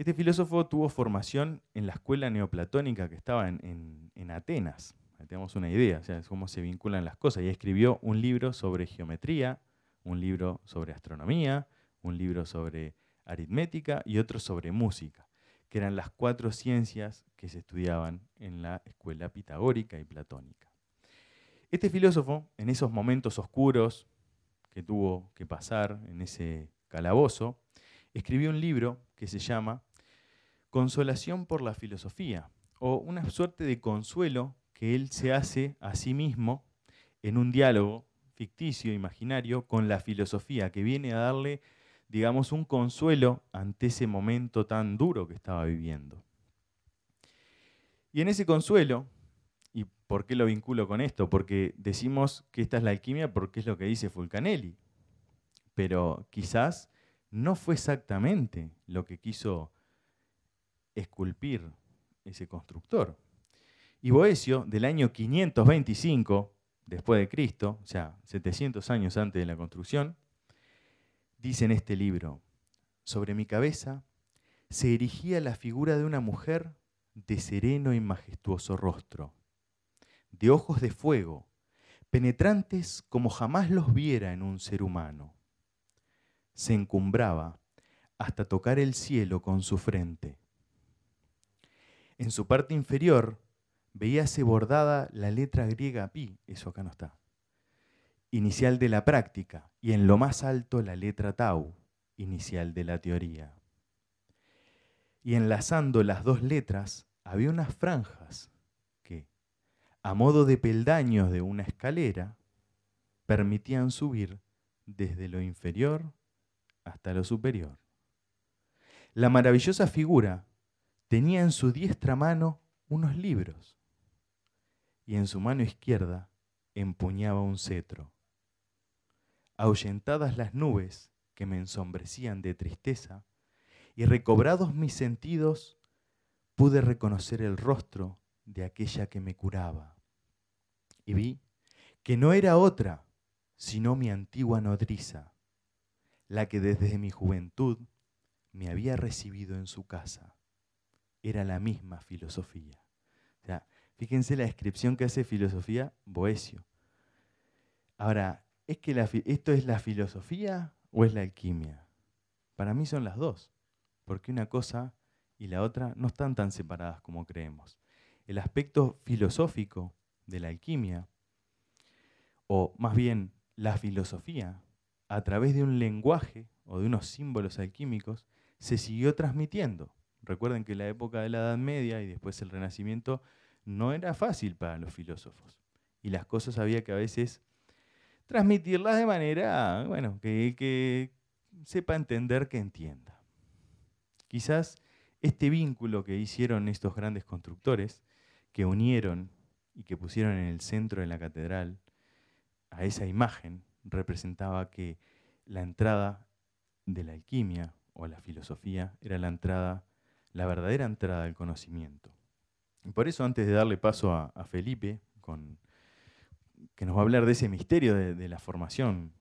este filósofo tuvo formación en la escuela neoplatónica que estaba en, Atenas. tenemos una idea, o es cómo se vinculan las cosas. Y escribió un libro sobre geometría, un libro sobre astronomía, un libro sobre aritmética y otro sobre música, que eran las cuatro ciencias que se estudiaban en la escuela pitagórica y platónica. Este filósofo, en esos momentos oscuros que tuvo que pasar en ese calabozo, escribió un libro que se llama consolación por la filosofía, o una suerte de consuelo que él se hace a sí mismo en un diálogo ficticio, imaginario, con la filosofía, que viene a darle, digamos, un consuelo ante ese momento tan duro que estaba viviendo. Y en ese consuelo, ¿y por qué lo vinculo con esto? Porque decimos que esta es la alquimia porque es lo que dice Fulcanelli, pero quizás no fue exactamente lo que quiso esculpir ese constructor. Y Boesio, del año 525 después de Cristo, o sea, 700 años antes de la construcción, dice en este libro, sobre mi cabeza se erigía la figura de una mujer de sereno y majestuoso rostro, de ojos de fuego, penetrantes como jamás los viera en un ser humano. Se encumbraba hasta tocar el cielo con su frente en su parte inferior veíase bordada la letra griega pi, eso acá no está, inicial de la práctica, y en lo más alto la letra tau, inicial de la teoría. Y enlazando las dos letras había unas franjas que, a modo de peldaños de una escalera, permitían subir desde lo inferior hasta lo superior. La maravillosa figura tenía en su diestra mano unos libros y en su mano izquierda empuñaba un cetro. Ahuyentadas las nubes que me ensombrecían de tristeza y recobrados mis sentidos, pude reconocer el rostro de aquella que me curaba. Y vi que no era otra, sino mi antigua nodriza, la que desde mi juventud me había recibido en su casa era la misma filosofía. O sea, fíjense la descripción que hace filosofía Boesio. Ahora, ¿es que esto es la filosofía o es la alquimia? Para mí son las dos, porque una cosa y la otra no están tan separadas como creemos. El aspecto filosófico de la alquimia, o más bien la filosofía, a través de un lenguaje o de unos símbolos alquímicos, se siguió transmitiendo. Recuerden que la época de la Edad Media y después el Renacimiento no era fácil para los filósofos. Y las cosas había que a veces transmitirlas de manera, bueno, que, que sepa entender que entienda. Quizás este vínculo que hicieron estos grandes constructores, que unieron y que pusieron en el centro de la catedral a esa imagen, representaba que la entrada de la alquimia o la filosofía era la entrada la verdadera entrada al conocimiento. Y por eso, antes de darle paso a, Felipe, con, que nos va a hablar de ese misterio de, la formación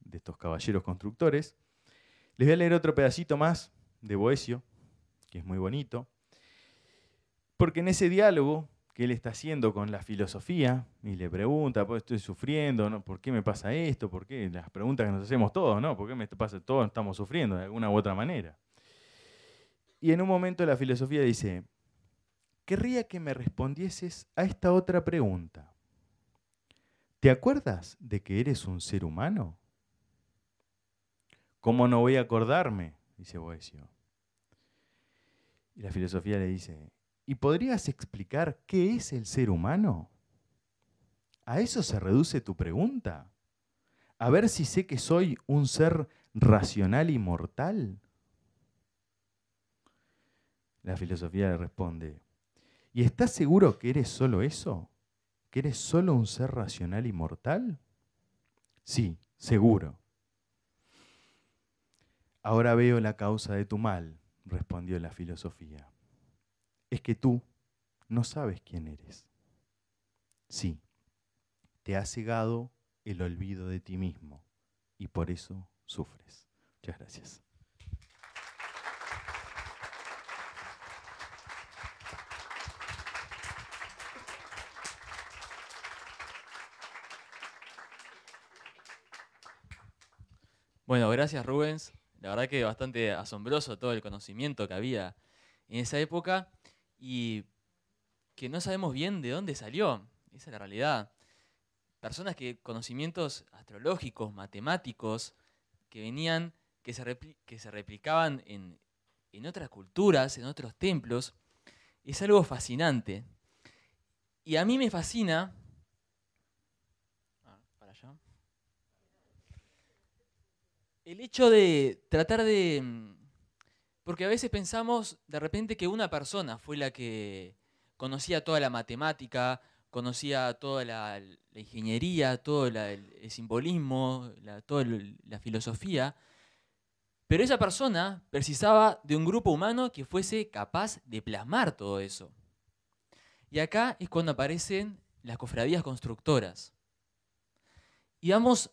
de estos caballeros constructores, les voy a leer otro pedacito más de Boesio, que es muy bonito, porque en ese diálogo que él está haciendo con la filosofía y le pregunta, pues estoy sufriendo, ¿no? ¿por qué me pasa esto? ¿Por qué? Las preguntas que nos hacemos todos, ¿no? ¿Por qué me pasa? Todos estamos sufriendo de alguna u otra manera. Y en un momento la filosofía dice, querría que me respondieses a esta otra pregunta. ¿Te acuerdas de que eres un ser humano? ¿Cómo no voy a acordarme? dice Boesio. Y la filosofía le dice, ¿y podrías explicar qué es el ser humano? ¿A eso se reduce tu pregunta? ¿A ver si sé que soy un ser racional y mortal? La filosofía le responde, ¿y estás seguro que eres solo eso? ¿Que eres solo un ser racional y mortal? Sí, seguro. Ahora veo la causa de tu mal, respondió la filosofía. Es que tú no sabes quién eres. Sí, te ha cegado el olvido de ti mismo y por eso sufres. Muchas gracias. Bueno, gracias Rubens. La verdad que bastante asombroso todo el conocimiento que había en esa época y que no sabemos bien de dónde salió. Esa es la realidad. Personas que conocimientos astrológicos, matemáticos, que venían, que se, que se replicaban en, en otras culturas, en otros templos, es algo fascinante. Y a mí me fascina el hecho de tratar de... Mm, porque a veces pensamos de repente que una persona fue la que conocía toda la matemática, conocía toda la, ingeniería, todo el, simbolismo, toda la filosofía, pero esa persona precisaba de un grupo humano que fuese capaz de plasmar todo eso. Y acá es cuando aparecen las cofradías constructoras. Y vamos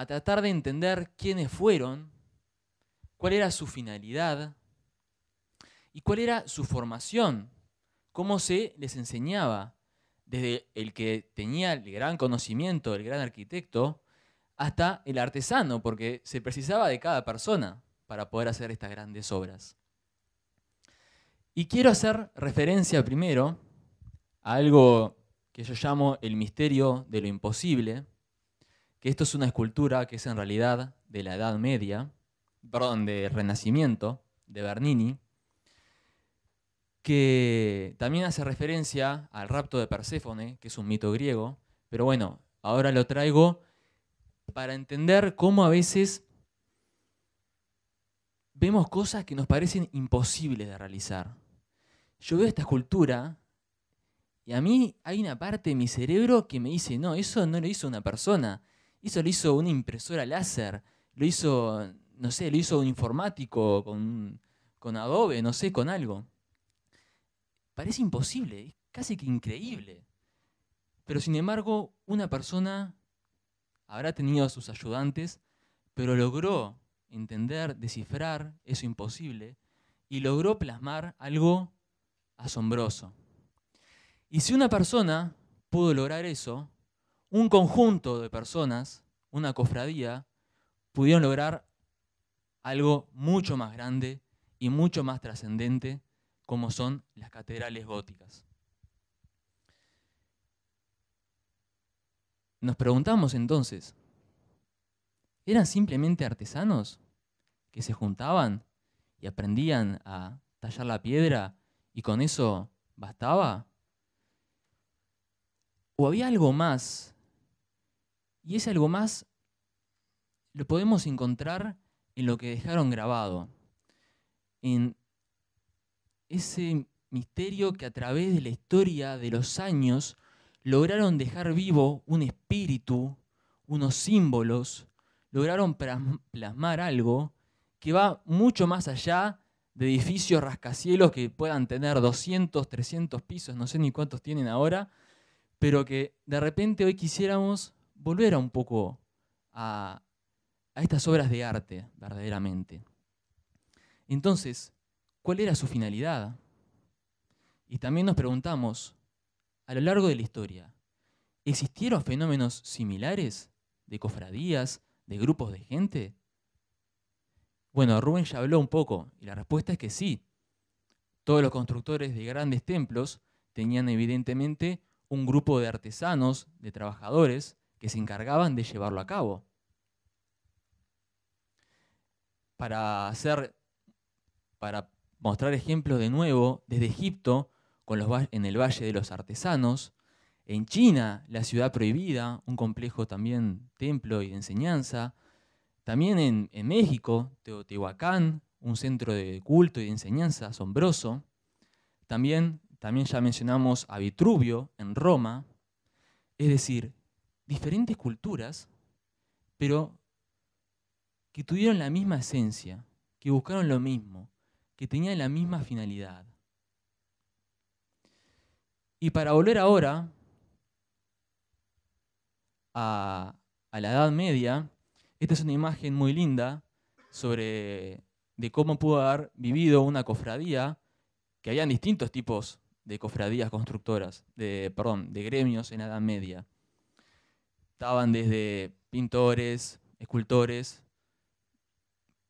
a tratar de entender quiénes fueron, cuál era su finalidad y cuál era su formación, cómo se les enseñaba, desde el que tenía el gran conocimiento, el gran arquitecto, hasta el artesano, porque se precisaba de cada persona para poder hacer estas grandes obras. Y quiero hacer referencia primero a algo que yo llamo el misterio de lo imposible, que esto es una escultura que es en realidad de la Edad Media, perdón, de Renacimiento, de Bernini, que también hace referencia al rapto de Perséfone, que es un mito griego, pero bueno, ahora lo traigo para entender cómo a veces vemos cosas que nos parecen imposibles de realizar. Yo veo esta escultura y a mí hay una parte de mi cerebro que me dice, no, eso no lo hizo una persona, eso lo hizo una impresora láser, lo hizo, no sé, lo hizo un informático con, Adobe, no sé, con algo. Parece imposible, casi que increíble. Pero sin embargo, una persona habrá tenido a sus ayudantes, pero logró entender, descifrar eso imposible y logró plasmar algo asombroso. Y si una persona pudo lograr eso, un conjunto de personas, una cofradía, pudieron lograr algo mucho más grande y mucho más trascendente como son las catedrales góticas. Nos preguntamos entonces, ¿eran simplemente artesanos que se juntaban y aprendían a tallar la piedra y con eso bastaba? ¿O había algo más y es algo más, lo podemos encontrar en lo que dejaron grabado, en ese misterio que a través de la historia de los años lograron dejar vivo un espíritu, unos símbolos, lograron plasmar algo que va mucho más allá de edificios rascacielos que puedan tener 200, 300 pisos, no sé ni cuántos tienen ahora, pero que de repente hoy quisiéramos volver a un poco a, a estas obras de arte verdaderamente. Entonces, ¿cuál era su finalidad? Y también nos preguntamos, a lo largo de la historia, ¿existieron fenómenos similares de cofradías, de grupos de gente? Bueno, Rubén ya habló un poco y la respuesta es que sí. Todos los constructores de grandes templos tenían evidentemente un grupo de artesanos, de trabajadores, que se encargaban de llevarlo a cabo. Para hacer, para mostrar ejemplos de nuevo, desde Egipto, con los, en el Valle de los Artesanos, en China, la ciudad prohibida, un complejo también templo y de enseñanza, también en, México, Teotihuacán, un centro de culto y de enseñanza asombroso, también, también ya mencionamos a Vitruvio en Roma, es decir, diferentes culturas, pero que tuvieron la misma esencia, que buscaron lo mismo, que tenían la misma finalidad. Y para volver ahora a, la Edad Media, esta es una imagen muy linda sobre de cómo pudo haber vivido una cofradía, que habían distintos tipos de cofradías constructoras, de, perdón, de gremios en la Edad Media. Estaban desde pintores, escultores,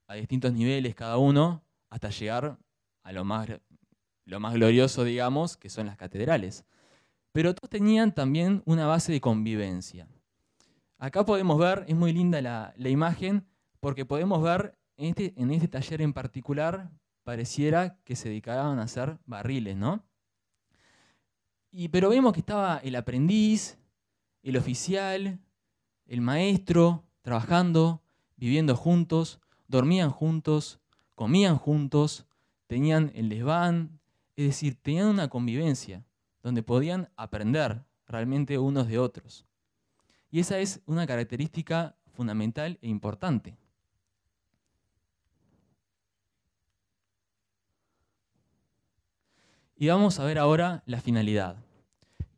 a distintos niveles cada uno, hasta llegar a lo más, lo más glorioso, digamos, que son las catedrales. Pero todos tenían también una base de convivencia. Acá podemos ver, es muy linda la, imagen, porque podemos ver en este, en este taller en particular, pareciera que se dedicaban a hacer barriles, ¿no? Y, pero vemos que estaba el aprendiz, el oficial, el maestro, trabajando, viviendo juntos, dormían juntos, comían juntos, tenían el desván, es decir, tenían una convivencia donde podían aprender realmente unos de otros. Y esa es una característica fundamental e importante. Y vamos a ver ahora la finalidad.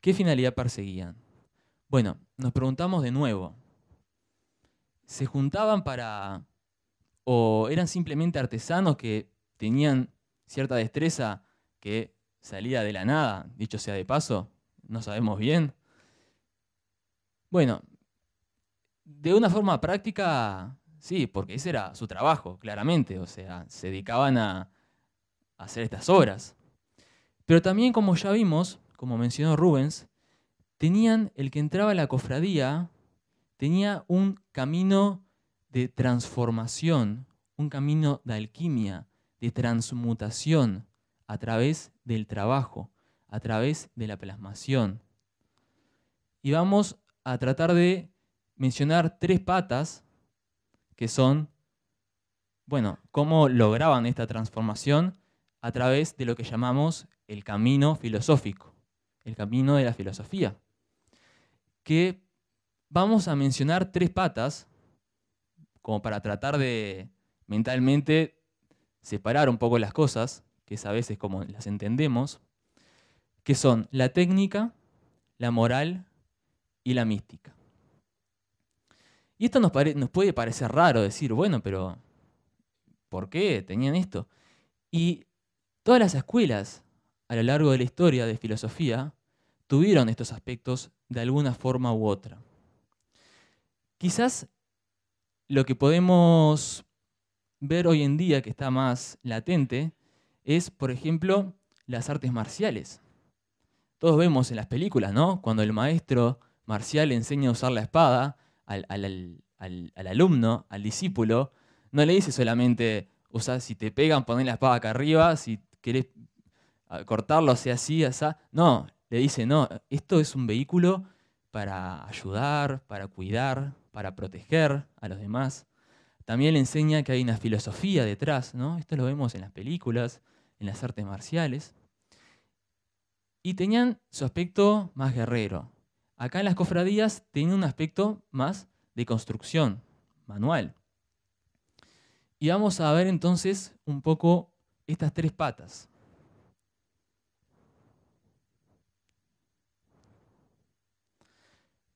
¿Qué finalidad perseguían? Bueno, nos preguntamos de nuevo, ¿se juntaban para... o eran simplemente artesanos que tenían cierta destreza que salía de la nada, dicho sea de paso? No sabemos bien. Bueno, de una forma práctica, sí, porque ese era su trabajo, claramente, o sea, se dedicaban a, hacer estas obras. Pero también, como ya vimos, como mencionó Rubens, tenían, el que entraba a la cofradía, tenía un camino de transformación, un camino de alquimia, de transmutación a través del trabajo, a través de la plasmación. Y vamos a tratar de mencionar tres patas que son, bueno, cómo lograban esta transformación a través de lo que llamamos el camino filosófico, el camino de la filosofía que vamos a mencionar tres patas, como para tratar de mentalmente separar un poco las cosas, que es a veces como las entendemos, que son la técnica, la moral y la mística. Y esto nos, puede parecer raro decir, bueno, pero ¿por qué tenían esto? Y todas las escuelas a lo largo de la historia de filosofía tuvieron estos aspectos de alguna forma u otra. Quizás lo que podemos ver hoy en día que está más latente es, por ejemplo, las artes marciales. Todos vemos en las películas, ¿no? Cuando el maestro marcial enseña a usar la espada al, alumno, al discípulo, no le dice solamente, o sea, si te pegan, ponen la espada acá arriba, si querés ah, cortarlo, sea así, así. No, le dice, no, esto es un vehículo para ayudar, para cuidar, para proteger a los demás. También le enseña que hay una filosofía detrás, ¿no? Esto lo vemos en las películas, en las artes marciales. Y tenían su aspecto más guerrero. Acá en las cofradías tienen un aspecto más de construcción, manual. Y vamos a ver entonces un poco estas tres patas.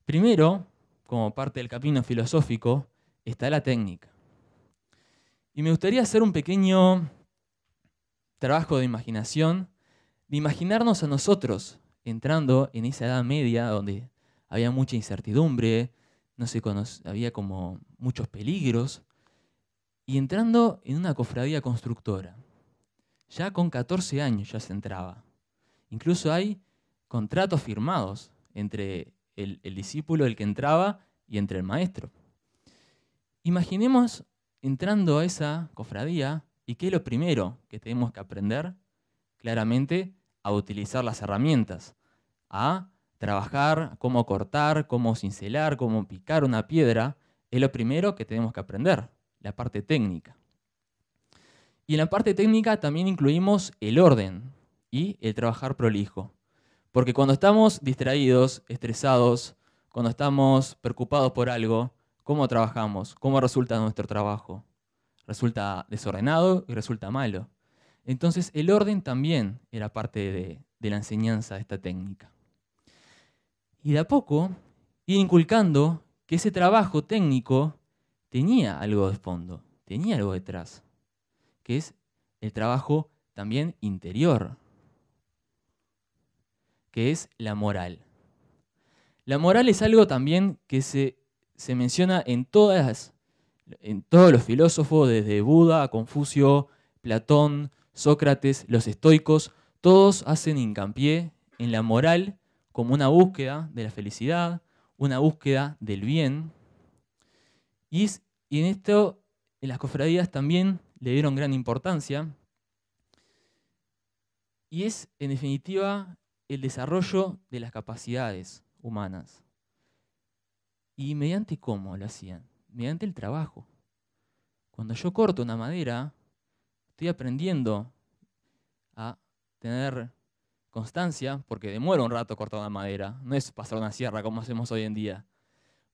Primero, como parte del camino filosófico, está la técnica. Y me gustaría hacer un pequeño trabajo de imaginación, de imaginarnos a nosotros entrando en esa Edad Media donde había mucha incertidumbre, no se había como muchos peligros, y entrando en una cofradía constructora. Ya con 14 años ya se entraba. Incluso hay contratos firmados entre el, discípulo, el que entraba, y entre el maestro. Imaginemos entrando a esa cofradía y qué es lo primero que tenemos que aprender, claramente, a utilizar las herramientas, a trabajar, cómo cortar, cómo cincelar, cómo picar una piedra, es lo primero que tenemos que aprender, la parte técnica. Y en la parte técnica también incluimos el orden y el trabajar prolijo. Porque cuando estamos distraídos, estresados, cuando estamos preocupados por algo, ¿cómo trabajamos? ¿Cómo resulta nuestro trabajo? Resulta desordenado y resulta malo. Entonces el orden también era parte de, la enseñanza de esta técnica. Y de a poco ir inculcando que ese trabajo técnico tenía algo de fondo, tenía algo detrás, que es el trabajo también interior, que es la moral. La moral es algo también que se, menciona en, todas, en todos los filósofos, desde Buda, a Confucio, Platón, Sócrates, los estoicos, todos hacen hincapié en la moral como una búsqueda de la felicidad, una búsqueda del bien. Y, en esto en las cofradías también le dieron gran importancia. Y es, en definitiva, el desarrollo de las capacidades humanas. ¿Y mediante cómo lo hacían? Mediante el trabajo. Cuando yo corto una madera, estoy aprendiendo a tener constancia, porque demora un rato cortar una madera, no es pasar una sierra como hacemos hoy en día.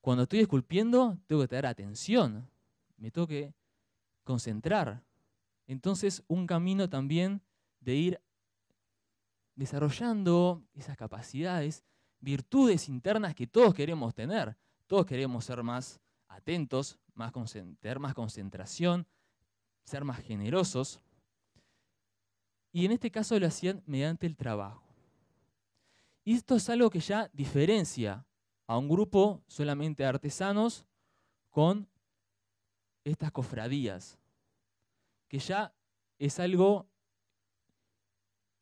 Cuando estoy esculpiendo, tengo que tener atención, me tengo que concentrar. Entonces, un camino también de ir desarrollando esas capacidades, virtudes internas que todos queremos tener. Todos queremos ser más atentos, más tener más concentración, ser más generosos. Y en este caso lo hacían mediante el trabajo. Y esto es algo que ya diferencia a un grupo solamente de artesanos con estas cofradías, que ya es algo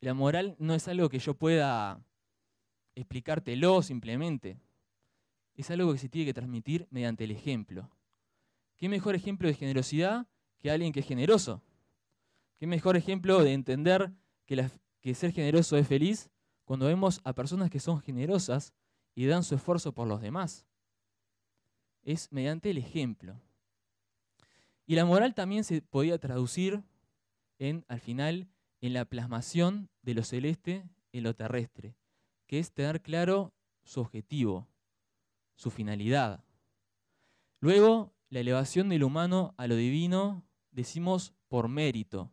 la moral no es algo que yo pueda explicártelo simplemente. Es algo que se tiene que transmitir mediante el ejemplo. ¿Qué mejor ejemplo de generosidad que alguien que es generoso? ¿Qué mejor ejemplo de entender que, que ser generoso es feliz cuando vemos a personas que son generosas y dan su esfuerzo por los demás? Es mediante el ejemplo. Y la moral también se podía traducir en, al final, en la plasmación de lo celeste en lo terrestre, que es tener claro su objetivo, su finalidad. Luego, la elevación del humano a lo divino, decimos por mérito.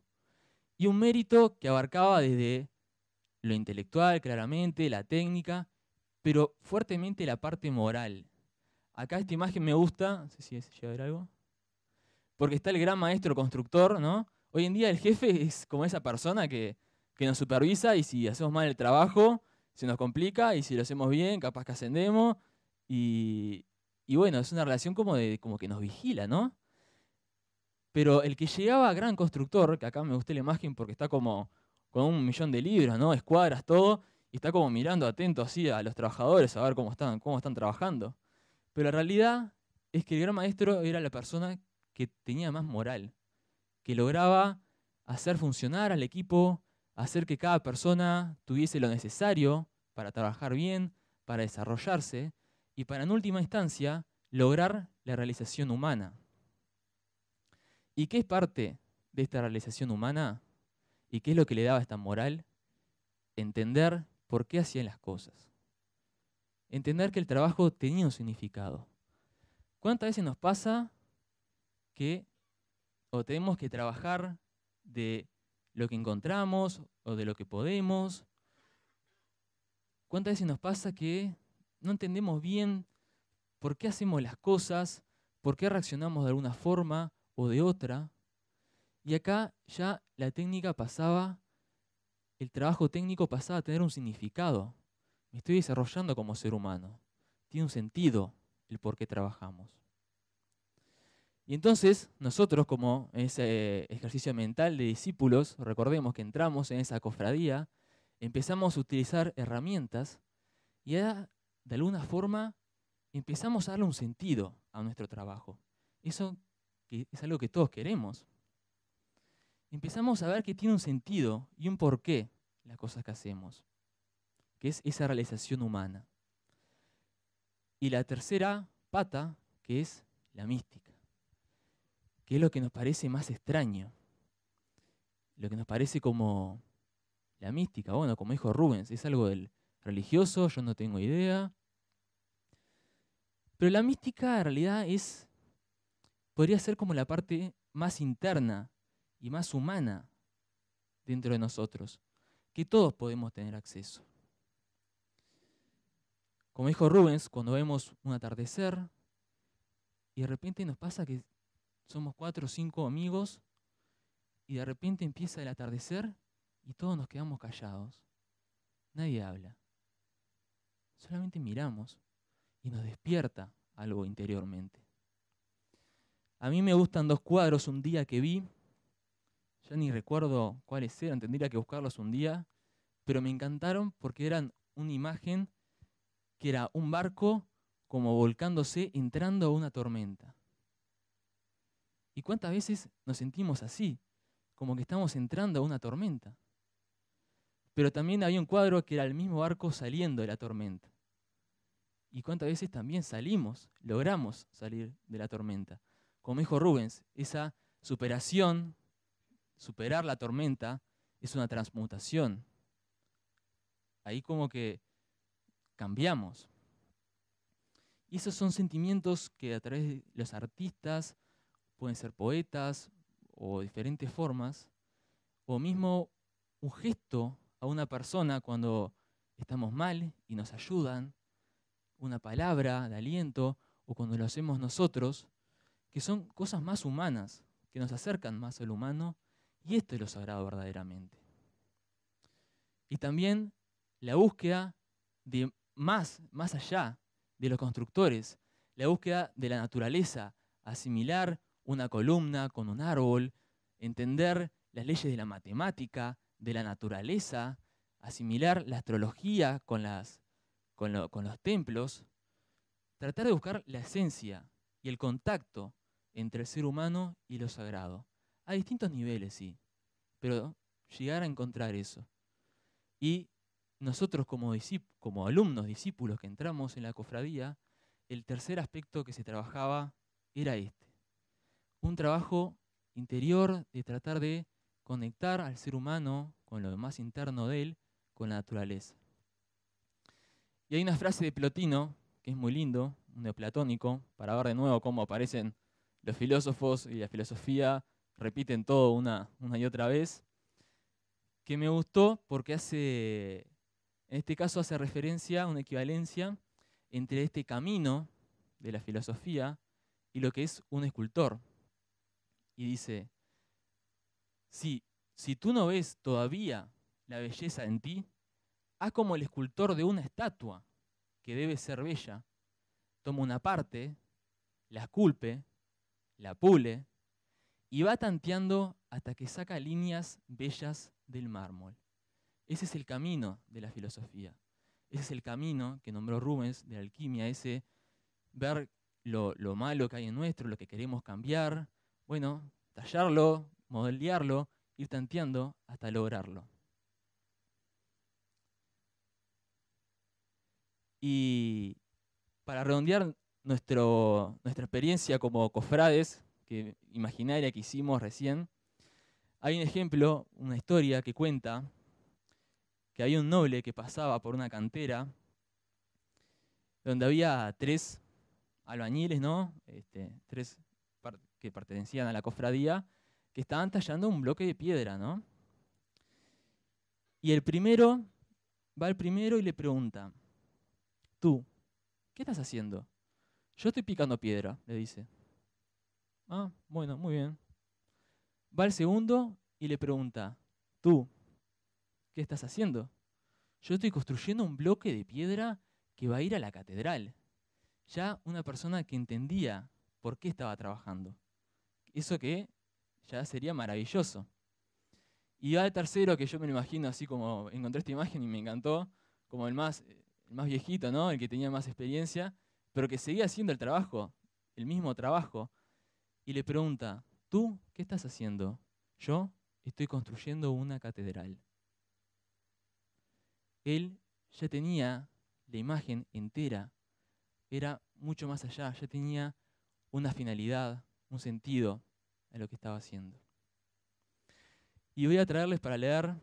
Y un mérito que abarcaba desde lo intelectual, claramente, la técnica, pero fuertemente la parte moral. Acá esta imagen me gusta, no sé si es, algo, porque está el gran maestro constructor, ¿no? Hoy en día el jefe es como esa persona que, nos supervisa y si hacemos mal el trabajo, se nos complica y si lo hacemos bien, capaz que ascendemos. Y, bueno, es una relación como, de, como que nos vigila, ¿no? Pero el que llegaba a Gran Constructor, que acá me gustó la imagen porque está como con un millón de libros, ¿no? Escuadras, todo, y está como mirando atento así a los trabajadores a ver cómo están, cómo están trabajando. Pero la realidad es que el gran maestro era la persona que tenía más moral, que lograba hacer funcionar al equipo, hacer que cada persona tuviese lo necesario para trabajar bien, para desarrollarse y para en última instancia lograr la realización humana. ¿Y qué es parte de esta realización humana? ¿Y qué es lo que le daba esta moral? Entender por qué hacían las cosas. Entender que el trabajo tenía un significado. ¿Cuántas veces nos pasa que o tenemos que trabajar de lo que encontramos o de lo que podemos. ¿Cuántas veces nos pasa que no entendemos bien por qué hacemos las cosas, por qué reaccionamos de alguna forma o de otra? Y acá ya la técnica pasaba, el trabajo técnico pasaba a tener un significado. Me estoy desarrollando como ser humano. Tiene un sentido el por qué trabajamos. Y entonces nosotros, como ese ejercicio mental de discípulos, recordemos que entramos en esa cofradía, empezamos a utilizar herramientas y de alguna forma empezamos a darle un sentido a nuestro trabajo. Eso es algo que todos queremos. Empezamos a ver que tiene un sentido y un porqué las cosas que hacemos, que es esa realización humana. Y la tercera pata, que es la mística que es lo que nos parece más extraño, lo que nos parece como la mística, bueno, como dijo Rubens, es algo del religioso, yo no tengo idea. Pero la mística en realidad es, podría ser como la parte más interna y más humana dentro de nosotros, que todos podemos tener acceso. Como dijo Rubens, cuando vemos un atardecer y de repente nos pasa que somos cuatro o cinco amigos y de repente empieza el atardecer y todos nos quedamos callados. Nadie habla. Solamente miramos y nos despierta algo interiormente. A mí me gustan dos cuadros un día que vi, ya ni recuerdo cuáles eran, tendría que buscarlos un día, pero me encantaron porque eran una imagen que era un barco como volcándose entrando a una tormenta. ¿Y cuántas veces nos sentimos así? Como que estamos entrando a una tormenta. Pero también había un cuadro que era el mismo arco saliendo de la tormenta. ¿Y cuántas veces también salimos, logramos salir de la tormenta? Como dijo Rubens, esa superación, superar la tormenta, es una transmutación. Ahí como que cambiamos. Y esos son sentimientos que a través de los artistas, pueden ser poetas o diferentes formas, o mismo un gesto a una persona cuando estamos mal y nos ayudan, una palabra de aliento, o cuando lo hacemos nosotros, que son cosas más humanas, que nos acercan más al humano, y esto es lo sagrado verdaderamente. Y también la búsqueda de más, más allá de los constructores, la búsqueda de la naturaleza, asimilar una columna con un árbol, entender las leyes de la matemática, de la naturaleza, asimilar la astrología con, los templos, tratar de buscar la esencia y el contacto entre el ser humano y lo sagrado. A distintos niveles, sí, pero llegar a encontrar eso. Y nosotros como, como alumnos, discípulos que entramos en la cofradía, el tercer aspecto que se trabajaba era este, un trabajo interior de tratar de conectar al ser humano con lo más interno de él, con la naturaleza. Y hay una frase de Plotino, que es muy lindo, un neoplatónico, para ver de nuevo cómo aparecen los filósofos y la filosofía, repiten todo una, una y otra vez, que me gustó porque hace, en este caso hace referencia a una equivalencia entre este camino de la filosofía y lo que es un escultor, y dice, si, si tú no ves todavía la belleza en ti, haz como el escultor de una estatua que debe ser bella, toma una parte, la esculpe, la pule y va tanteando hasta que saca líneas bellas del mármol. Ese es el camino de la filosofía. Ese es el camino que nombró Rubens de la alquimia, ese ver lo malo que hay en nuestro, lo que queremos cambiar, bueno, tallarlo, modelearlo, ir tanteando hasta lograrlo. Y para redondear nuestro, nuestra experiencia como cofrades, que imaginaria que hicimos recién, hay un ejemplo, una historia que cuenta que había un noble que pasaba por una cantera donde había tres albañiles, ¿no? Este, tres que pertenecían a la cofradía, que estaban tallando un bloque de piedra, ¿no? Y el primero va al primero y le pregunta, tú, ¿qué estás haciendo? Yo estoy picando piedra, le dice. Ah, bueno, muy bien. Va al segundo y le pregunta, tú, ¿qué estás haciendo? Yo estoy construyendo un bloque de piedra que va a ir a la catedral. Ya una persona que entendía por qué estaba trabajando. Eso que ya sería maravilloso. Y va el tercero, que yo me lo imagino así como encontré esta imagen y me encantó, como el más, más viejito, ¿no? El que tenía más experiencia, pero que seguía haciendo el trabajo, el mismo trabajo, y le pregunta, ¿tú qué estás haciendo? Yo estoy construyendo una catedral. Él ya tenía la imagen entera, era mucho más allá, ya tenía una finalidad, un sentido a lo que estaba haciendo. Y voy a traerles para leer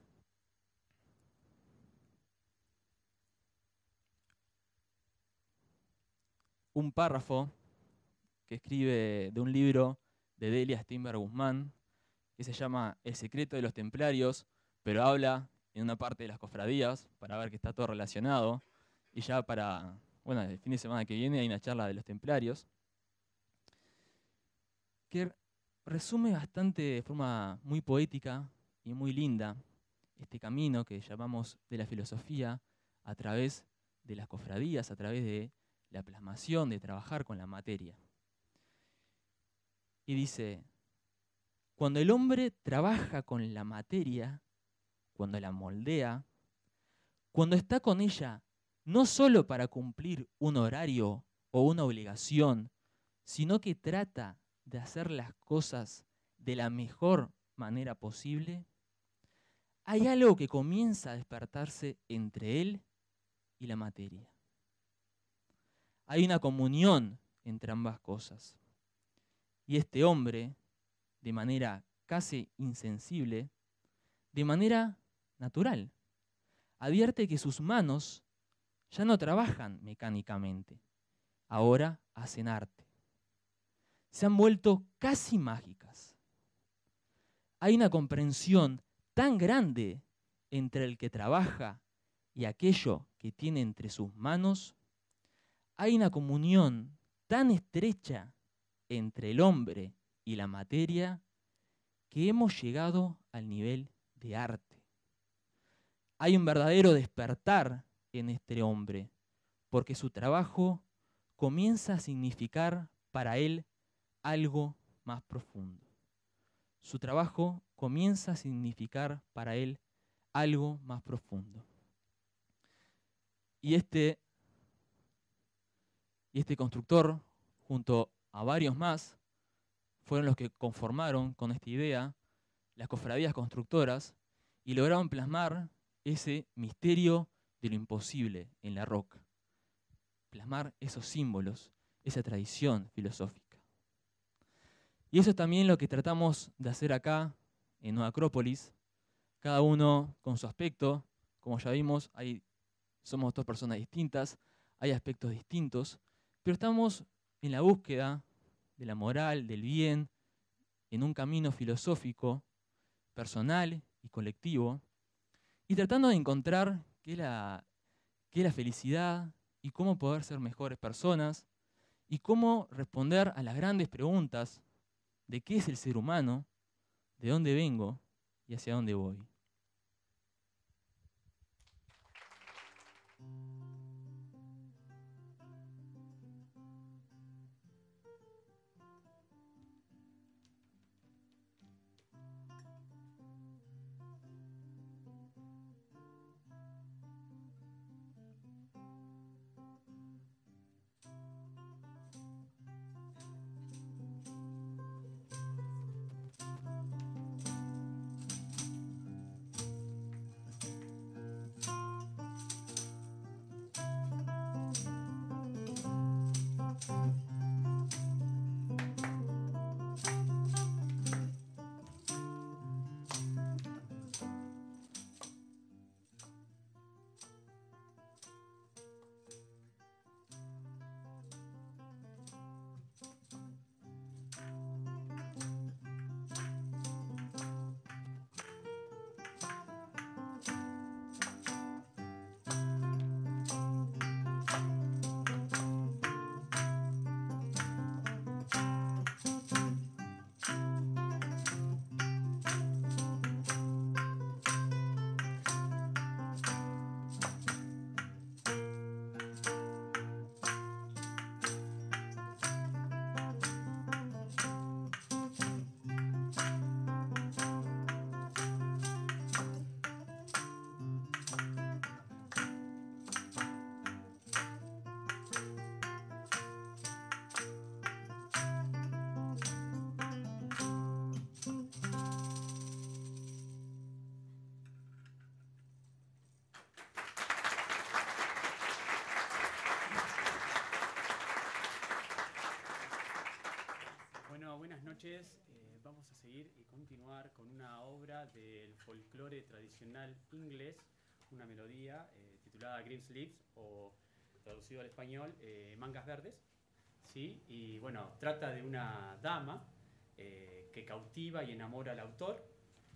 un párrafo que escribe de un libro de Delia Steinberg Guzmán, que se llama El secreto de los templarios, pero habla en una parte de las cofradías para ver que está todo relacionado. Y ya para, bueno, el fin de semana que viene hay una charla de los templarios que resume bastante de forma muy poética y muy linda este camino que llamamos de la filosofía a través de las cofradías, a través de la plasmación, de trabajar con la materia. Y dice, cuando el hombre trabaja con la materia, cuando la moldea, cuando está con ella no solo para cumplir un horario o una obligación, sino que trata de hacer las cosas de la mejor manera posible, hay algo que comienza a despertarse entre él y la materia. Hay una comunión entre ambas cosas. Y este hombre, de manera casi insensible, de manera natural, advierte que sus manos ya no trabajan mecánicamente, ahora hacen arte se han vuelto casi mágicas. Hay una comprensión tan grande entre el que trabaja y aquello que tiene entre sus manos, hay una comunión tan estrecha entre el hombre y la materia que hemos llegado al nivel de arte. Hay un verdadero despertar en este hombre, porque su trabajo comienza a significar para él algo más profundo. Su trabajo comienza a significar para él algo más profundo. Y este, y este constructor, junto a varios más, fueron los que conformaron con esta idea las cofradías constructoras y lograron plasmar ese misterio de lo imposible en la roca, plasmar esos símbolos, esa tradición filosófica. Y eso es también lo que tratamos de hacer acá en Nueva Acrópolis, cada uno con su aspecto. Como ya vimos, somos dos personas distintas, hay aspectos distintos, pero estamos en la búsqueda de la moral, del bien, en un camino filosófico, personal y colectivo, y tratando de encontrar qué es la felicidad y cómo poder ser mejores personas y cómo responder a las grandes preguntas de qué es el ser humano, de dónde vengo y hacia dónde voy. inglés una melodía eh, titulada Green Sleeves o traducido al español eh, Mangas Verdes. ¿sí? Y bueno, trata de una dama eh, que cautiva y enamora al autor.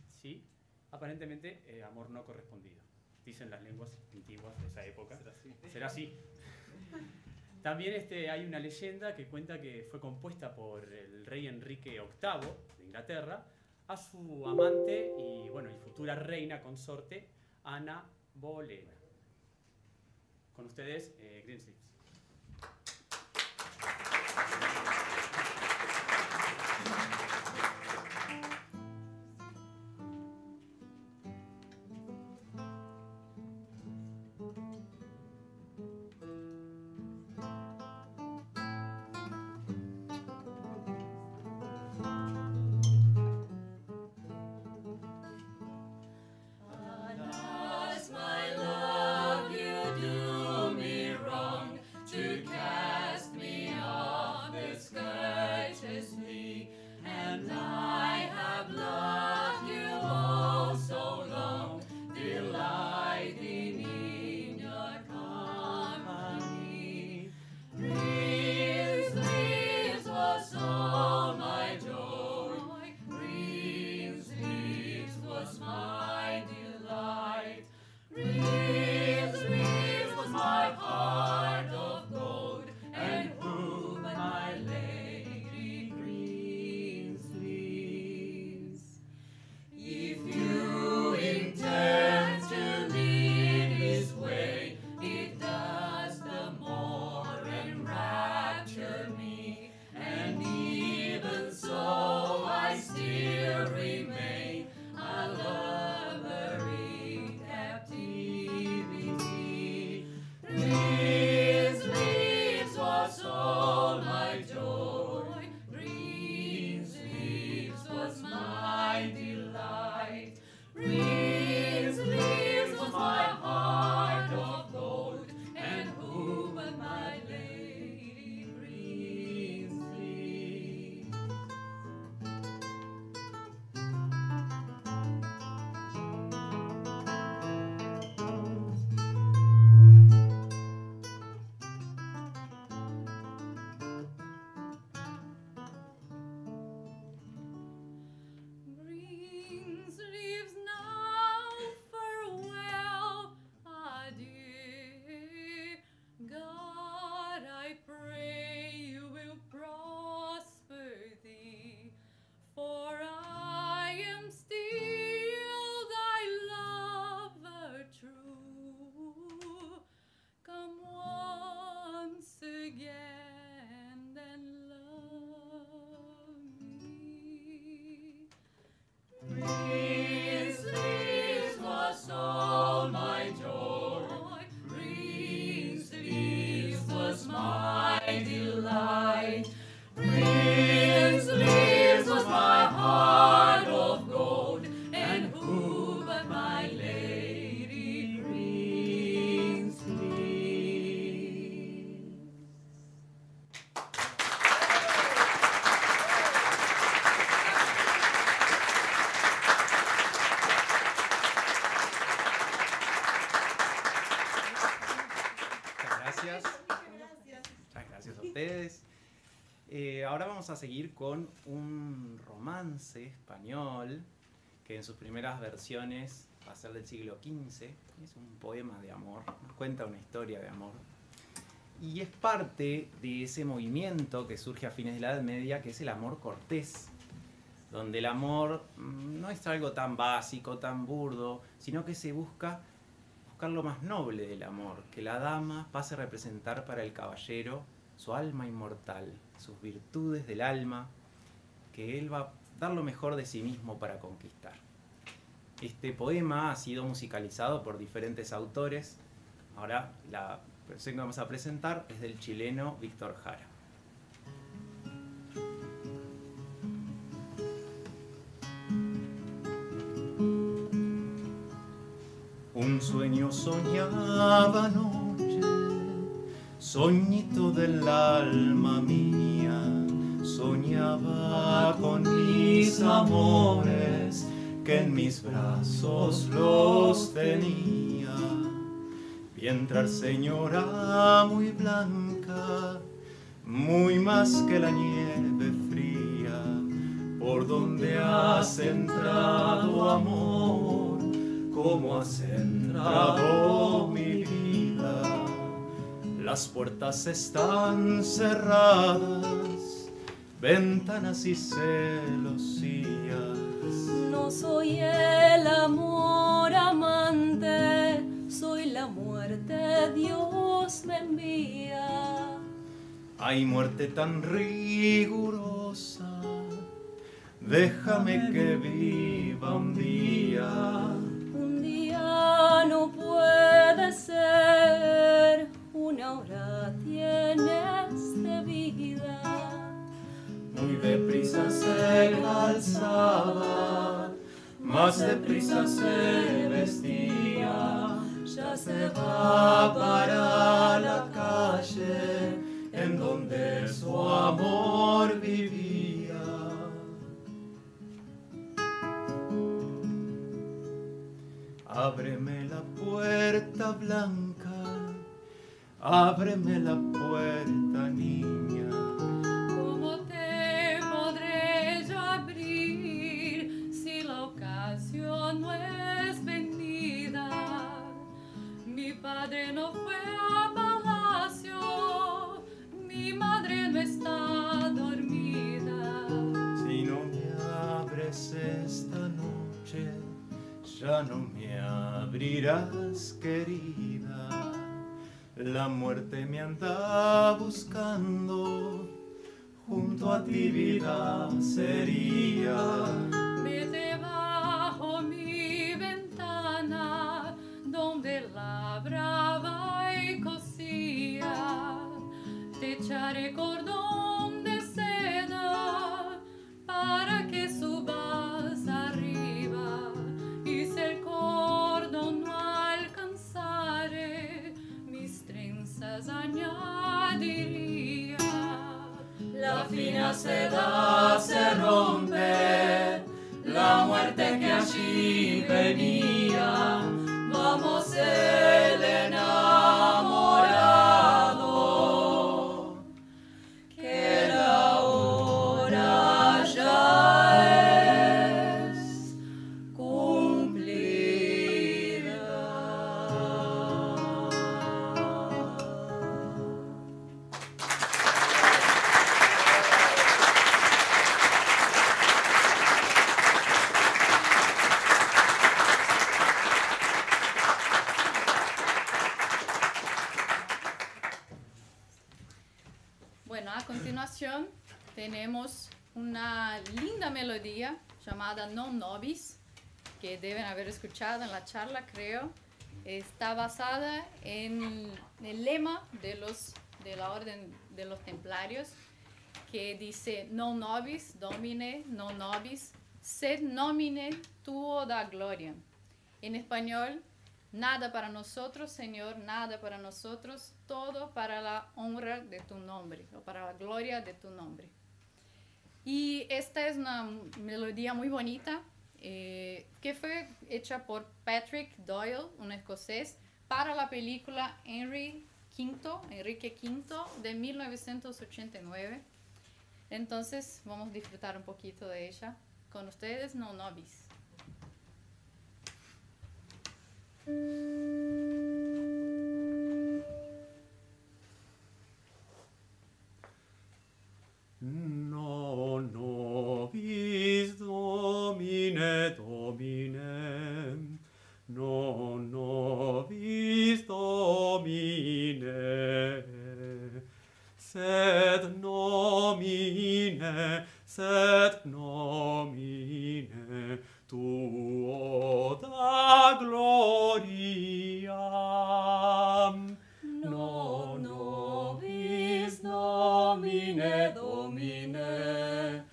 ¿sí? Aparentemente, amor no correspondido. Dicen las lenguas antiguas de esa época. Será así. ¿Será así? También este, hay una leyenda que cuenta que fue compuesta por el rey Enrique VIII de Inglaterra a su amante y, bueno, y futura reina consorte, Ana Bolena. Con ustedes, eh, Green a seguir con un romance español que en sus primeras versiones va a ser del siglo XV. Es un poema de amor, nos cuenta una historia de amor. Y es parte de ese movimiento que surge a fines de la Edad Media, que es el amor cortés, donde el amor mm, no es algo tan básico, tan burdo, sino que se busca buscar lo más noble del amor, que la dama pase a representar para el caballero su alma inmortal, sus virtudes del alma, que él va a dar lo mejor de sí mismo para conquistar. Este poema ha sido musicalizado por diferentes autores. Ahora la versión que vamos a presentar es del chileno Víctor Jara. Un sueño no soñito del alma mía, soñaba con mis amores que en mis brazos los tenía. Mientras señora muy blanca, muy más que la nieve fría, por donde has entrado amor, como has entrado mi las puertas están cerradas, ventanas y celosías. No soy el amor amante, soy la muerte, Dios me envía. Hay muerte tan rigurosa, déjame que viva un día. Un día no puede ser ahora tienes de vida. Muy deprisa se calzaba, más deprisa se vestía. Ya se va para la calle en donde su amor vivía. Ábreme la puerta blanca Ábreme la puerta, niña. ¿Cómo te podré yo abrir si la ocasión no es venida? Mi padre no fue a palacio, mi madre no está dormida. Si no me abres esta noche, ya no me abrirás, querida. La muerte me anda buscando, junto a ti vida sería. Se da, se rompe. haber escuchado en la charla, creo, está basada en el lema de, los, de la Orden de los Templarios, que dice, no nobis domine, no nobis, sed nomine tuo da gloria. En español, nada para nosotros, Señor, nada para nosotros, todo para la honra de tu nombre, o para la gloria de tu nombre. Y esta es una melodía muy bonita eh, que fue hecha por Patrick Doyle, un escocés, para la película Henry V, Enrique V de 1989. Entonces vamos a disfrutar un poquito de ella con ustedes, no Novis No, no. nobis domine domine non nobis domine sed nomine sed nomine tuo da gloria non nobis domine domine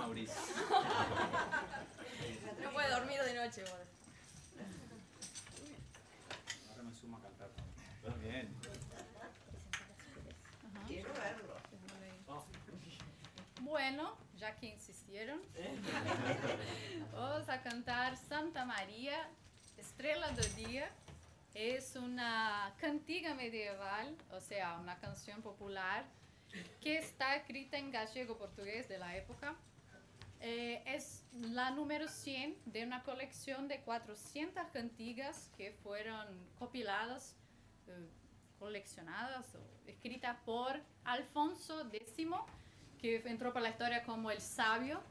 Mauricio. No puedo dormir de noche, bueno. Ahora me a cantar. Oh. Bueno, ya que insistieron, eh. vamos a cantar Santa María, Estrella del Día. Es una cantiga medieval, o sea, una canción popular que está escrita en gallego portugués de la época eh, es la número 100 de una colección de 400 cantigas que fueron copiladas, eh, coleccionadas o escritas por Alfonso X, que entró para la historia como el sabio,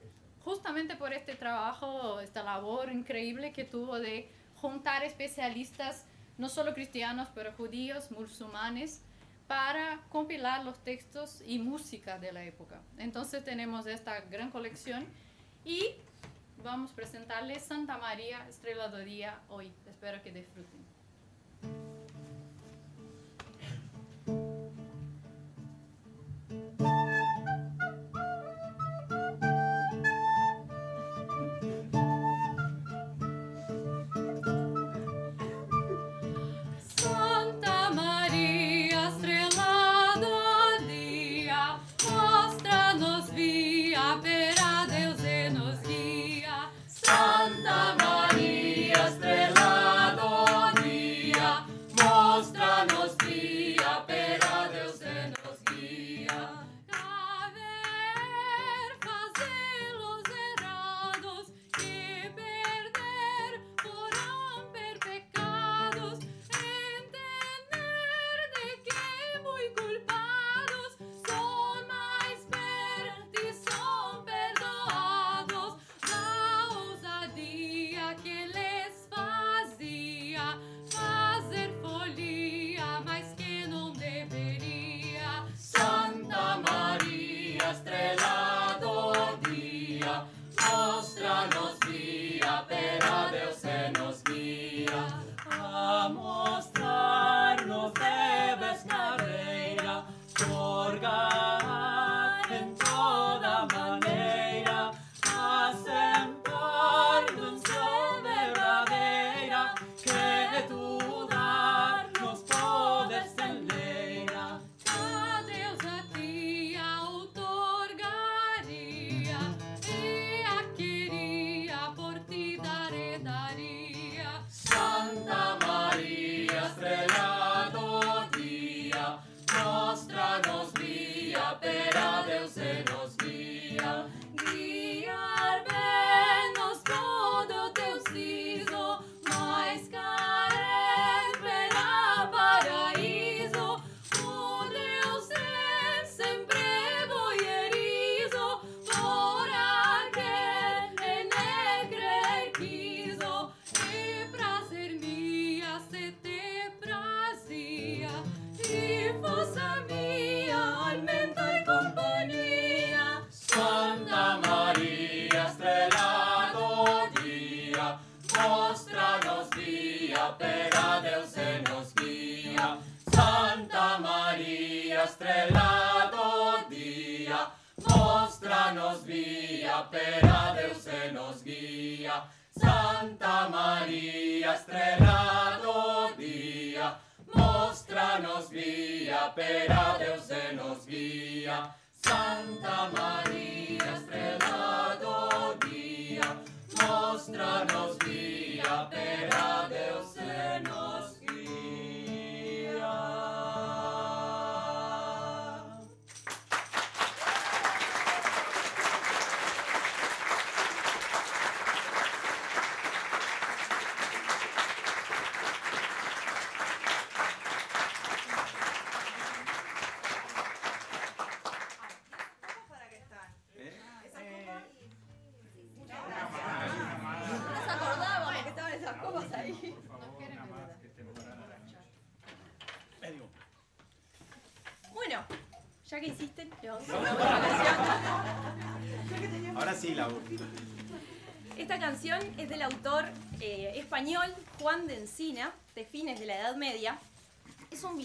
justamente por este trabajo, esta labor increíble que tuvo de juntar especialistas, no solo cristianos, pero judíos, musulmanes, para compilar los textos y música de la época. Entonces tenemos esta gran colección y vamos a presentarles Santa María Día hoy. Espero que disfruten.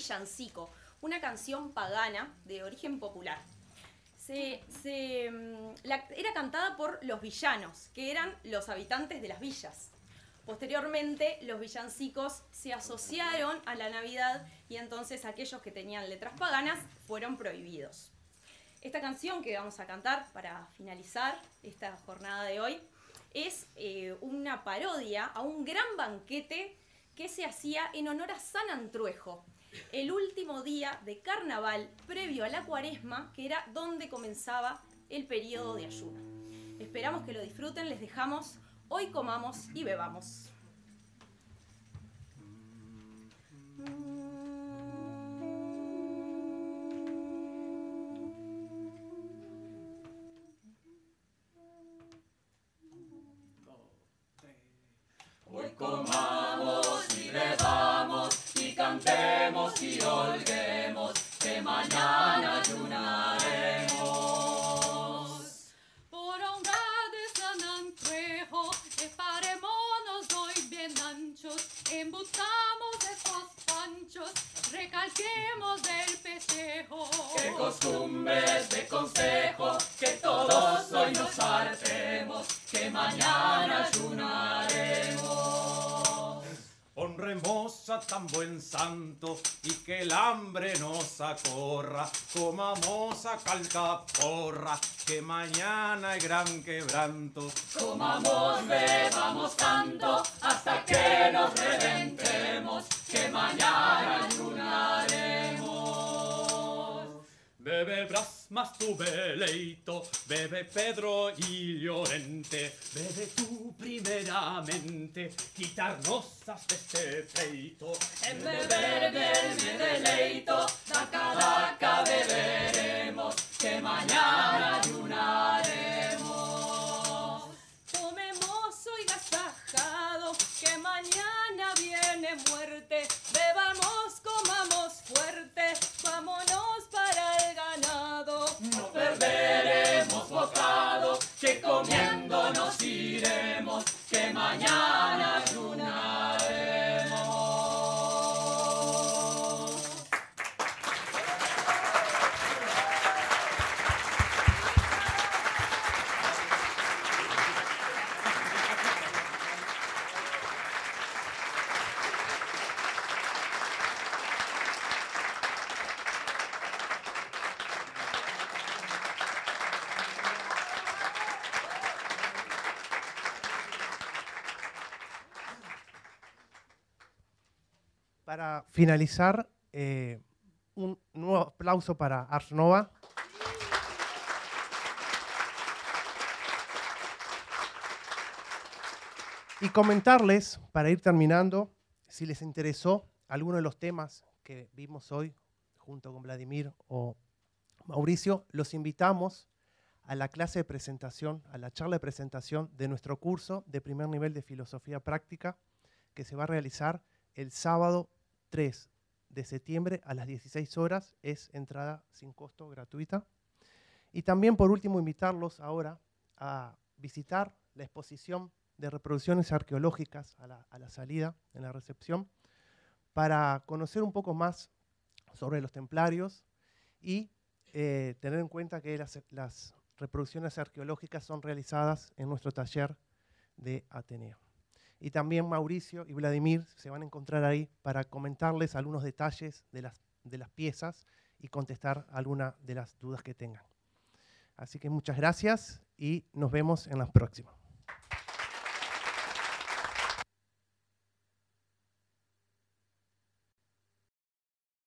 villancico, una canción pagana de origen popular. Se, mm, era cantada por los villanos, que eran los habitantes de las villas. Posteriormente, los villancicos se asociaron a la Navidad y entonces aquellos que tenían letras paganas fueron prohibidos. Esta canción que vamos a cantar para finalizar esta jornada de hoy es eh, una parodia a un gran banquete que se hacía en honor a San Antruejo, el último día de carnaval previo a la cuaresma, que era donde comenzaba el periodo de ayuno. Esperamos que lo disfruten, les dejamos, hoy comamos y bebamos. Hoy comamos y bebamos cantemos y holguemos, que mañana ayunaremos. Por honra de San que esparémonos hoy bien anchos, embutamos estos panchos, recalquemos del pesejo. Que costumbres de consejo. buen santo y que el hambre nos acorra. Comamos a calcaporra, que mañana hay gran quebranto. Comamos, bebamos tanto hasta que nos reventemos, que mañana ayunaremos más, tu deleito bebe Pedro y Llorente, bebe tú primeramente, quitarnos hasta este pleito. En beber del mi deleito, daca, daca beberemos, que mañana ayunaremos. Comemos hoy gastajado, que mañana viene muerte, bebamos, comamos fuerte, vámonos para que comiendo nos iremos, que mañana es una finalizar, eh, un nuevo aplauso para Ars Y comentarles, para ir terminando, si les interesó alguno de los temas que vimos hoy junto con Vladimir o Mauricio, los invitamos a la clase de presentación, a la charla de presentación de nuestro curso de primer nivel de filosofía práctica que se va a realizar el sábado 3 de septiembre a las 16 horas. Es entrada sin costo, gratuita. Y también, por último, invitarlos ahora a visitar la exposición de reproducciones arqueológicas a la, salida, en la recepción, para conocer un poco más sobre los templarios y eh, tener en cuenta que las reproducciones arqueológicas son realizadas en nuestro taller de Ateneo y también Mauricio y Vladimir se van a encontrar ahí para comentarles algunos detalles de las, de las piezas y contestar alguna de las dudas que tengan. Así que muchas gracias y nos vemos en las próximas.